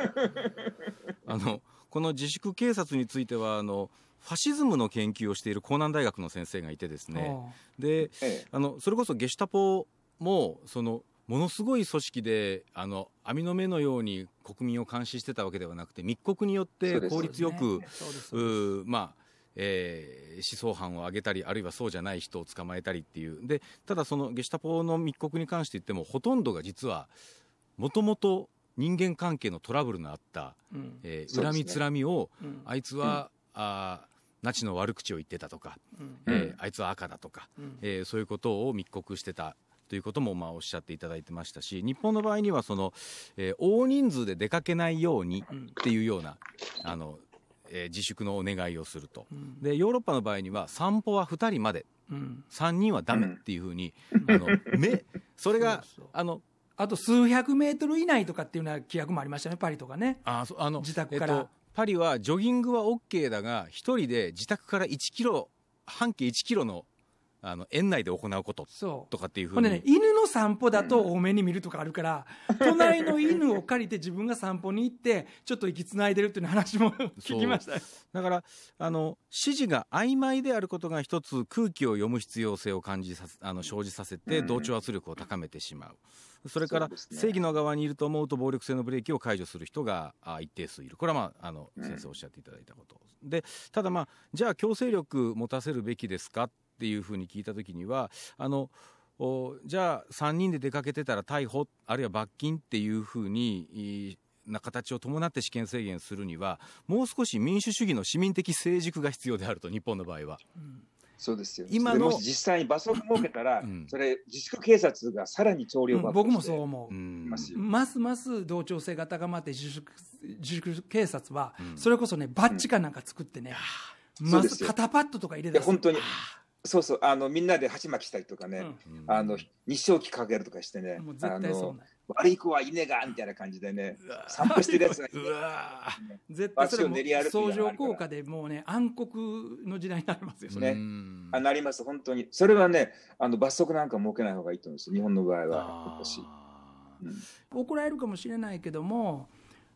あのこの自粛警察についてはあのファシズムの研究をしている江南大学の先生がいてですねで、ええ、あのそれこそゲシュタポもそのものすごい組織であの網の目のように国民を監視してたわけではなくて密告によって効率よく、ね、まあえー、思想犯を挙げたりあるいはそうじゃない人を捕まえたりっていうでただそのゲシュタポの密告に関して言ってもほとんどが実はもともと人間関係のトラブルのあった、うんえー、恨みつらみを、ねあいつは、うん、あナチの悪口を言ってたとか、うん、えー、あいつは赤だとか、うん、えー、そういうことを密告してたということもまあおっしゃっていただいてましたし日本の場合にはその、えー、大人数で出かけないようにっていうような、あのえー、自粛のお願いをすると、うん、でヨーロッパの場合には散歩は2人まで、うん、3人はダメっていうふうに、ん、あの目それがあのあと数百メートル以内とかっていうような規約もありましたね、パリとかね。あそあの自宅から、えっと、パリはジョギングは OK だが、一人で自宅から1キロ、半径1キロのあの園内で行うこととかっていうふうに、ね、犬の散歩だと多めに見るとかあるから、(laughs) 隣の犬を借りて自分が散歩に行ってちょっと息つないでるっていう話も聞きましただからあの指示が曖昧であることが一つ空気を読む必要性を感じさあの生じさせて同調圧力を高めてしまう。それから正義の側にいると思うと暴力性のブレーキを解除する人が一定数いるこれは、まあ、あの先生おっしゃっていただいたこと、うん、でただ、まあ、じゃあ強制力持たせるべきですかっていうふうに聞いた時にはあのじゃあ3人で出かけてたら逮捕あるいは罰金っていうふうにな形を伴って試験制限するにはもう少し民主主義の市民的成熟が必要であると日本の場合は。うんそうですよ今の実際に罰則設けたら、うん、それ自粛警察がさらに調理を、うん、僕もそう思うますます同調性が高まって自粛自粛警察は、それこそねバッジかなんか作ってね、まず肩パッドとか入れて本当にそうそうあのみんなで鉢巻きしたりとかね、あの日照旗かけるとかしてねもう絶対そう悪い子はいねがみたいな感じでね、散歩してるやつがいね、絶対それも相乗効果でもうね、暗黒の時代になりますよね。あなります、本当に。それはね、あの罰則なんか設けない方がいいと思うんです日本の場合は、うん、怒られるかもしれないけども、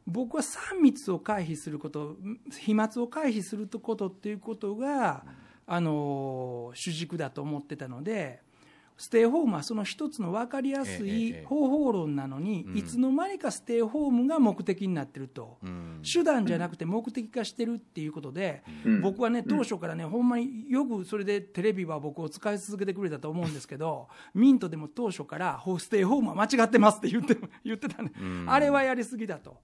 僕は3密を回避すること、飛沫を回避することっていうことが、あの主軸だと思ってたので。ステイホームはその一つの分かりやすい方法論なのに、いつの間にかステイホームが目的になってると、手段じゃなくて目的化してるっていうことで、僕はね、当初からね、ほんまによくそれでテレビは僕を使い続けてくれたと思うんですけど、ミントでも当初から、ステイホームは間違ってますって言って (laughs) 言ってたね、あれはやりすぎだと。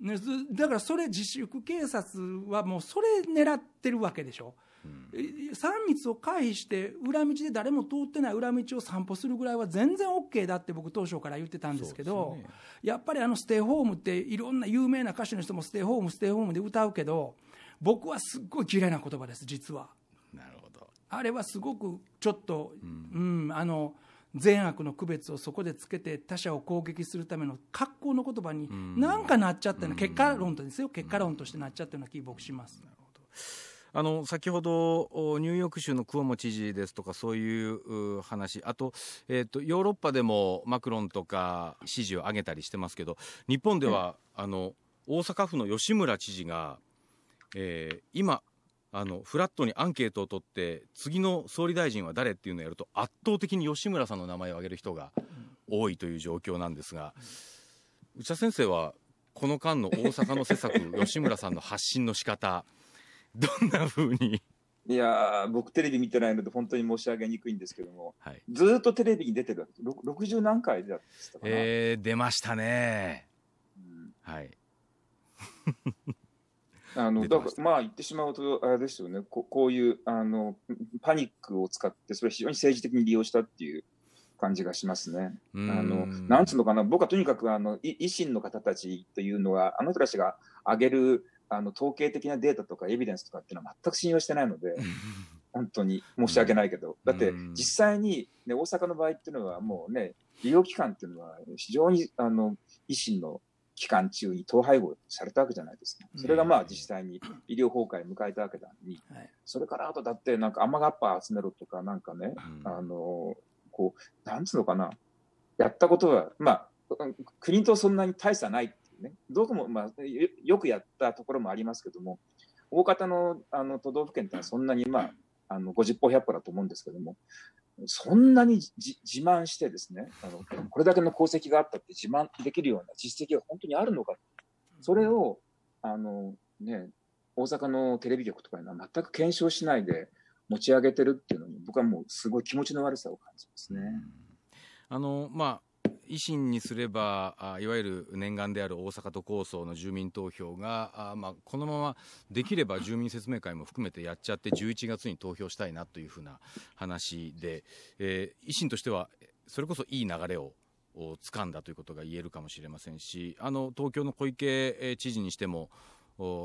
ね、だからそれ自粛警察はもうそれ狙ってるわけでしょ。うん、3密を回避して裏道で誰も通ってない裏道を散歩するぐらいは全然 OK だって僕当初から言ってたんですけど、ね、やっぱりあのステイホームっていろんな有名な歌手の人もステイホームステイホームで歌うけど僕はすっごい嫌いな言葉です実は。なるほどあれはすごくちょっと、うん、うん、あの善悪の区別をそこでつけて他者を攻撃するための格好の言葉になんかなっちゃったような結果論とですよ結果論としてなっちゃったような気僕します。なるほどあの先ほどニューヨーク州のクオモ知事ですとかそういう話あと,、えーと、ヨーロッパでもマクロンとか支持を上げたりしてますけど日本では、あの大阪府の吉村知事が、えー、今あのフラットにアンケートを取って次の総理大臣は誰っていうのをやると圧倒的に吉村さんの名前を挙げる人が多いという状況なんですが、内田先生はこの間の大阪の施策 (laughs) 吉村さんの発信の仕方どんなふうにいや僕テレビ見てないので本当に申し上げにくいんですけども、はい、ずっとテレビに出てるわけ60何回だったかな、えー、出ましたね、うん、はいあの (laughs) だからまあ言ってしまうとあれですよねここういうあのパニックを使ってそれ非常に政治的に利用したっていう感じがしますね。あのなんつうのかな僕はとにかくあの維新の方たちというのはあの人たちが挙げるあの統計的なデータとかエビデンスとかっていうのは全く信用してないので、本当に申し訳ないけど、だって実際に、ね、大阪の場合っていうのは、もうね、医療機関っていうのは、非常にあの維新の期間中に統廃合されたわけじゃないですか、それがまあ実際に医療崩壊を迎えたわけなのに、それからあとだって、なんか、雨がっぱ集めろとか、なんかね、あのこうなんつうのかな、やったことは、まあ、国とそんなに大差ないね、どこも、まあ、よくやったところもありますけども、大方のあの都道府県ってのはそんなに、まあ、あの50歩100歩だと思うんですけども、そんなに自慢してですねあの、これだけの功績があったって自慢できるような実績が本当にあるのか、それをあの、ね、大阪のテレビ局とかには全く検証しないで持ち上げてるっていうのに、僕はもうすごい気持ちの悪さを感じますね。あのまあ維新にすればあいわゆる念願である大阪都構想の住民投票があ、まあ、このままできれば住民説明会も含めてやっちゃって11月に投票したいなというふうな話で、えー、維新としてはそれこそいい流れをを掴んだということが言えるかもしれませんしあの東京の小池知事にしても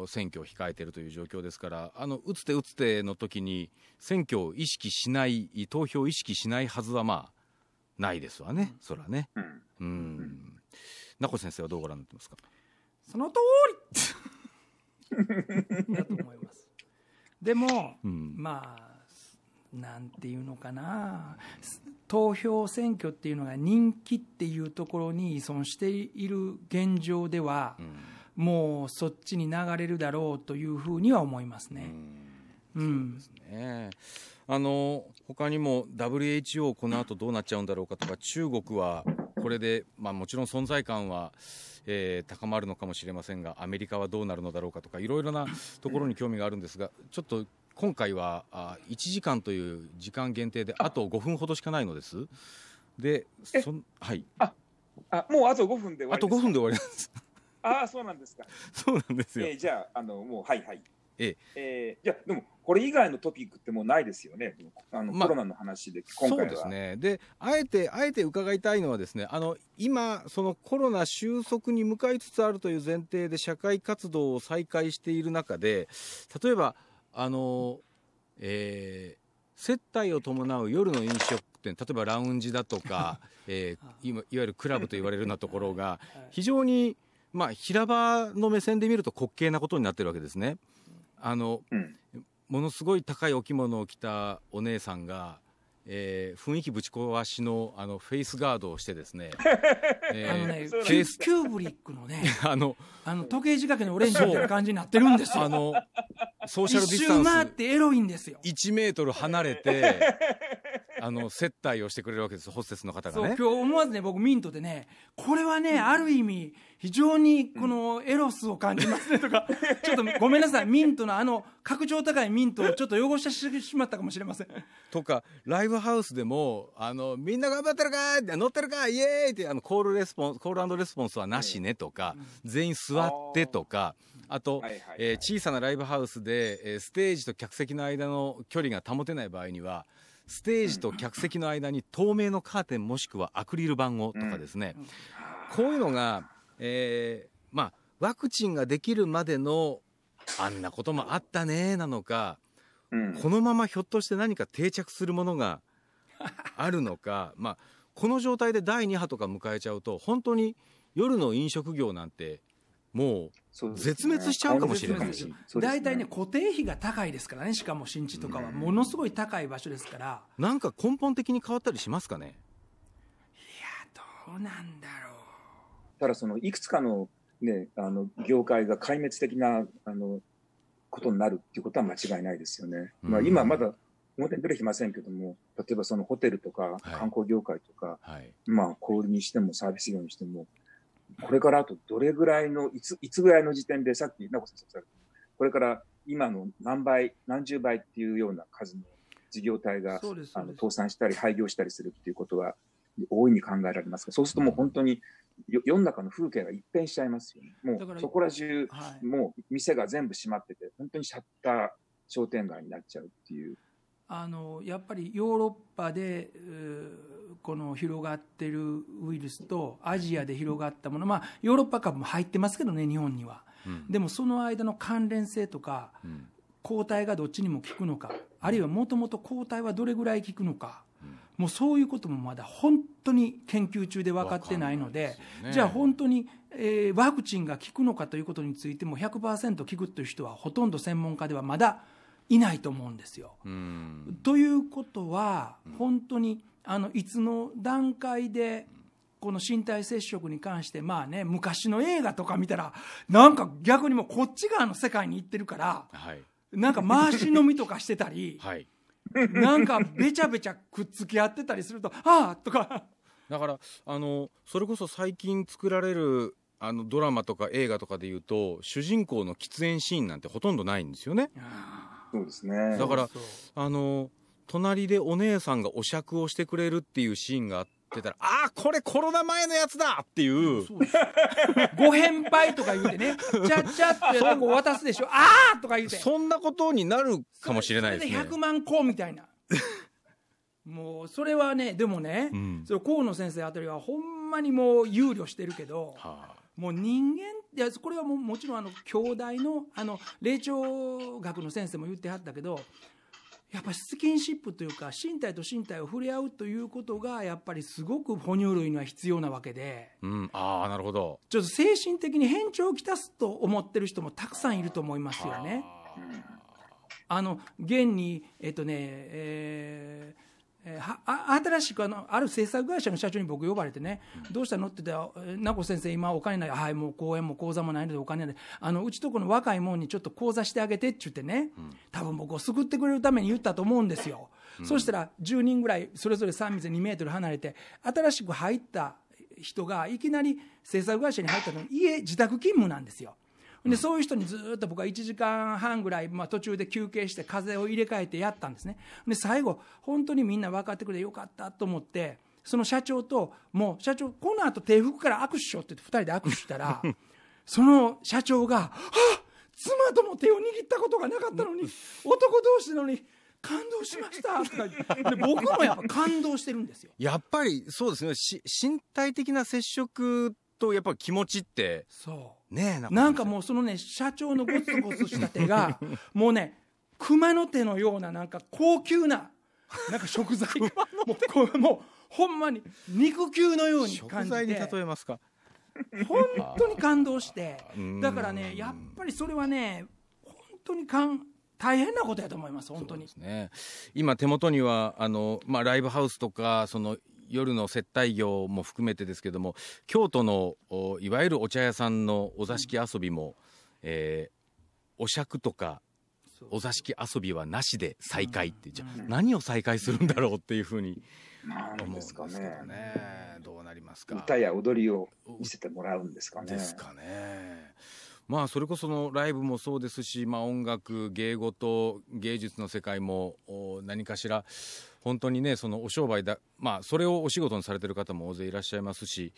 選挙を控えているという状況ですからあの打つ手打つ手の時に選挙を意識しない投票を意識しないはずはまあないですわね、そらね。うん。名越先生はどうご覧になってますかその通り (laughs) だと思います。でも、うん、まあ、なんていうのかな、投票選挙っていうのが人気っていうところに依存している現状では、うん、もうそっちに流れるだろうというふうには思いますね。うんうん、ですね。あの他にも WHO この後どうなっちゃうんだろうかとか中国はこれで、まあ、もちろん存在感は、えー、高まるのかもしれませんがアメリカはどうなるのだろうかとかいろいろなところに興味があるんですがちょっと今回はあ1時間という時間限定であと5分ほどしかないのです。でそんはいああもうあと5分で終わりあと5分で終わりなんです。ああそうなんですか。(laughs) そうなんですよ。えー、じゃあのもうはいはい。ええー、いやでもこれ以外のトピックってもうないですよね、あの、まコロナの話で、今回はそうですねであえて、あえて伺いたいのは、ですねあの今、そのコロナ収束に向かいつつあるという前提で、社会活動を再開している中で、例えば、あのえー、接待を伴う夜の飲食店、例えばラウンジだとか、(laughs) えー、いわゆるクラブと言われるようなところが、(laughs) 非常に、まあ、平場の目線で見ると滑稽なことになってるわけですね。あの、うん、ものすごい高いお着物を着たお姉さんが、えー、雰囲気ぶち壊しのあのフェイスガードをしてですね、(laughs) あのねキューブリックのね (laughs) あのあの時計仕掛けのオレンジみたいな感じになってるんですよあのソーシャルディスタンス一周回ってエロいんですよ1メートル離れて (laughs) (laughs) あの接待をしてくれるわけですホステスの方がね今日思わずね僕ミントでねこれはね、うん、ある意味非常にこのエロスを感じますねとか、(laughs) ちょっとごめんなさいミントのあの格調高いミントをちょっと汚してしまったかもしれませんとかライブハウスでもあのみんな頑張ってるかって乗ってるかイエーイってあのコールレスポンスコールレスポンスはなしねとか、うん、全員座ってとかあと、え小さなライブハウスで、えー、ステージと客席の間の距離が保てない場合にはステージと客席の間に透明のカーテンもしくはアクリル板をとかですね、こういうのが、えー、まあ、ワクチンができるまでのあんなこともあったねなのか、このままひょっとして何か定着するものがあるのか、まあ、この状態で第2波とか迎えちゃうと本当に夜の飲食業なんてもう絶滅しちゃうかもしれないし。大体ね固定費が高いですからねしかも新地とかはものすごい高い場所ですからなんか根本的に変わったりしますかねいやどうなんだろうただそのいくつかの,、ね、あの業界が壊滅的なあのことになるっていうことは間違いないですよね、まあ、今まだ表に出てきませんけども例えばそのホテルとか観光業界とか、はいはい、まあ小売にしてもサービス業にしてもこれからあとどれぐらいの、いつ、いつぐらいの時点で、さっき、なこ先生されこれから今の何倍、何十倍っていうような数の事業体が、あの、倒産したり、廃業したりするっていうことは、大いに考えられますが、そうするともう本当に、世の中の風景が一変しちゃいますよね。もうそこら中、はい、もう店が全部閉まってて、本当にシャッター商店街になっちゃうっていう。あのやっぱりヨーロッパでこの広がってるウイルスとアジアで広がったもの、まあ、ヨーロッパ株も入ってますけどね、日本には。うん、でもその間の関連性とか、うん、抗体がどっちにも効くのか、あるいはもともと抗体はどれぐらい効くのか、うん、もうそういうこともまだ本当に研究中で分かってないので、でね、じゃあ本当に、えー、ワクチンが効くのかということについても100%効くという人はほとんど専門家ではまだ、いないと思うんですよ。ということは、本当にあのいつの段階で、この身体接触に関して、まあね、昔の映画とか見たら、なんか逆にもこっち側の世界に行ってるから、はい、なんか回し飲みとかしてたり、(laughs) はい、なんかべちゃべちゃくっつき合ってたりすると、(laughs) ああとか。だからあのそれこそ最近作られるあのドラマとか映画とかでいうと主人公の喫煙シーンなんてほとんどないんですよね。そうですねだからあの隣でお姉さんがお酌をしてくれるっていうシーンがあってたら「ああこれコロナ前のやつだ!」っていうご返杯とか言うてね「ちゃっちゃ」ってなんか渡すでしょ「ああ!」とか言うてそんなことになるかもしれないですねそれで100万個みたいなもうそれはねでもね、うん、それ河野先生あたりはほんまにもう憂慮してるけど、はあもう人間いやこれはももちろんあの兄弟のあの霊長学の先生も言ってはったけどやっぱスキンシップというか身体と身体を触れ合うということがやっぱりすごく哺乳類には必要なわけで、うん、ああなるほどちょっと精神的に変調をきたすと思ってる人もたくさんいると思いますよね。あの現にえっとね、えーえあ、新しくあのある制作会社の社長に僕呼ばれてね、どうしたのって言ったら、名越先生、今お金ない、はい、もう講演も講座もないのでお金ない、あのうちとこの若いもんにちょっと講座してあげてって言ってね、多分僕を救ってくれるために言ったと思うんですよ。うん、そしたら10人ぐらい、それぞれ3密2メートル離れて、新しく入った人がいきなり制作会社に入ったのに、家、自宅勤務なんですよ。で、そういう人にずっと僕は1時間半ぐらい、まあ、途中で休憩して風を入れ替えてやったんですね。で、最後、本当にみんな分かってくれてよかったと思って、その社長と、もう社長、この後手拭くから握手しようって言って2人で握手したら、(laughs) その社長が、あ、っ妻とも手を握ったことがなかったのに、男同士なのに、感動しましたとかで僕もやっぱ感動してるんですよ。やっぱりそうですね、し身体的な接触とやっぱり気持ちって、そねなんかもうそのね社長のゴツゴツした手が (laughs) もうね熊の手のようななんか高級ななんか食材 (laughs) もうこれもうほんまに肉球のように感じて例えますか本当に感動してだからねやっぱりそれはね本当にかん大変なことやと思います本当に、ね、今手元にはあの、まあ、ライブハウスとかその夜の接待業も含めてですけども京都のいわゆるお茶屋さんのお座敷遊びも、えー、お酌とかお座敷遊びはなしで再開ってじゃあ何を再開するんだろうっていうふうに思うんですけどね、ね、どうなりますか歌や踊りを見せてもらうんですかね。ですかね。まあ、それこそのライブもそうですし、まあ、音楽、芸事、芸術の世界も何かしら、本当にね、そのお商売だ、まあ、それをお仕事にされてる方も大勢いらっしゃいますし、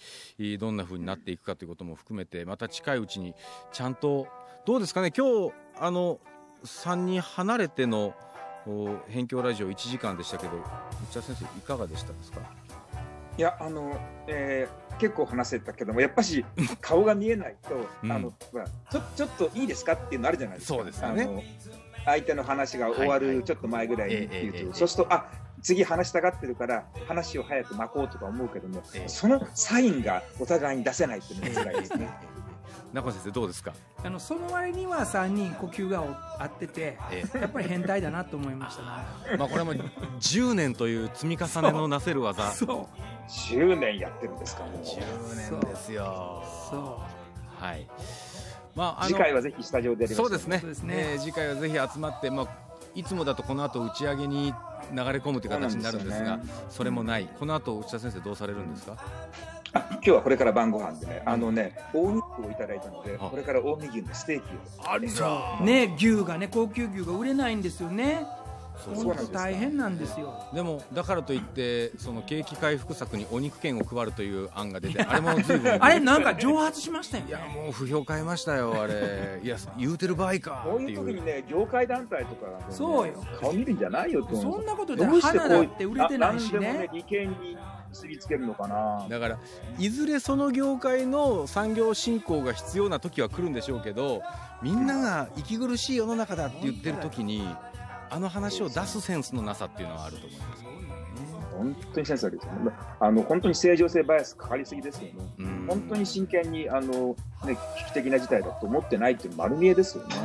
どんな風になっていくかということも含めて、また近いうちに、ちゃんと、どうですかね、今日あの3人離れての辺境ラジオ1時間でしたけど、内田先生、いかがでしたですかいやあの、えー結構話せたけどもやっぱし顔が見えないと、うん、あのまあ、ちょちょっといいですかっていうのあるじゃないですか。そうですね相手の話が終わるちょっと前ぐらいに言うと、はいはい、そうすると、あ次話したがってるから話を早く巻こうとか思うけども、えー、そのサインがお互いに出せないっていうのが辛いですね。(laughs) 中先生どうですかあのその割には3人呼吸が合ってて、ええ、やっぱり変態だなと思いましたねまあこれも10年という積み重ねのなせる技 (laughs) そうそ10年やってるんですか10年ですよそうはいまあ、あ次回はぜひスタジオでやりましそうですね。ですね、えー、次回はぜひ集まって、まあいつもだとこの後打ち上げに流れ込むという形になるんですが、ね、それもない、この後内田先生、どうされるんですか今日はこれから晩ご飯でね、あのね、大肉をいただいたので、これから近江牛のステーキを。あね、牛がね、高級牛が売れないんですよね。本当大変なんですよでもだからといってその景気回復策にお肉券を配るという案が出てあれも随分 (laughs) あれなんか蒸発しましたよ、ね、いやもう不評変えましたよあれいや言うてる場合かこういう時にね業界団体とか、ね、そうよ顔見るんじゃないよそんなことで花だって売れてないしね理系にすりつけるのかなだからいずれその業界の産業振興が必要な時は来るんでしょうけどみんなが息苦しい世の中だって言ってる時にあの話を出すセンスのなさっていうのはあると思います、ね、本当にセンスあるです、ね、あの本当に正常性バイアスかかりすぎですよね、本当に真剣にあの、ね、危機的な事態だと思ってないっていう丸見えですよね。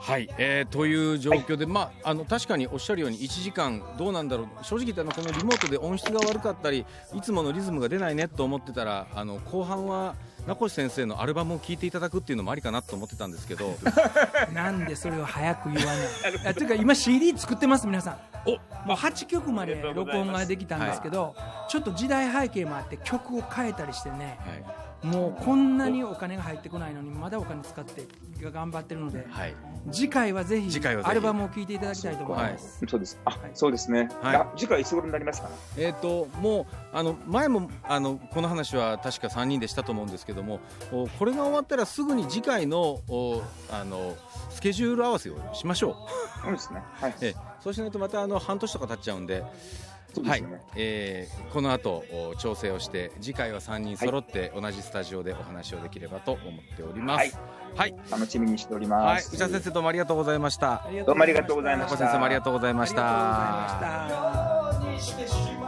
はい、えー、という状況で、はい、まあ、あの確かにおっしゃるように1時間どうなんだろう正直言ったらこのリモートで音質が悪かったりいつものリズムが出ないねと思ってたらあの後半は名越先生のアルバムを聴いていただくっていうのもありかなと思ってたんですけど (laughs) なんでそれを早く言わないというか今 CD 作ってます皆さんおもう8曲まで録音ができたんですけど、はい、ちょっと時代背景もあって曲を変えたりしてね、はいもうこんなにお金が入ってこないのにまだお金使って頑張ってるので、はい、次回はぜひアルバムを聴いていただきたいと思います。はい、そうです。あ、はい、そうですね。はい、次回いつ頃になりますか。えっ、ー、ともうあの前もあのこの話は確か三人でしたと思うんですけども、これが終わったらすぐに次回のあのスケジュール合わせをしましょう。そうですね。はい。えそうしないとまたあの半年とか経っちゃうんで。ね、はい、えー、この後調整をして次回は3人揃って同じスタジオでお話をできればと思っております。はい、はい、楽しみにしております。はい、内田先生どうもありがとうございました。どうもありがとうございました。先生もありがとうございました。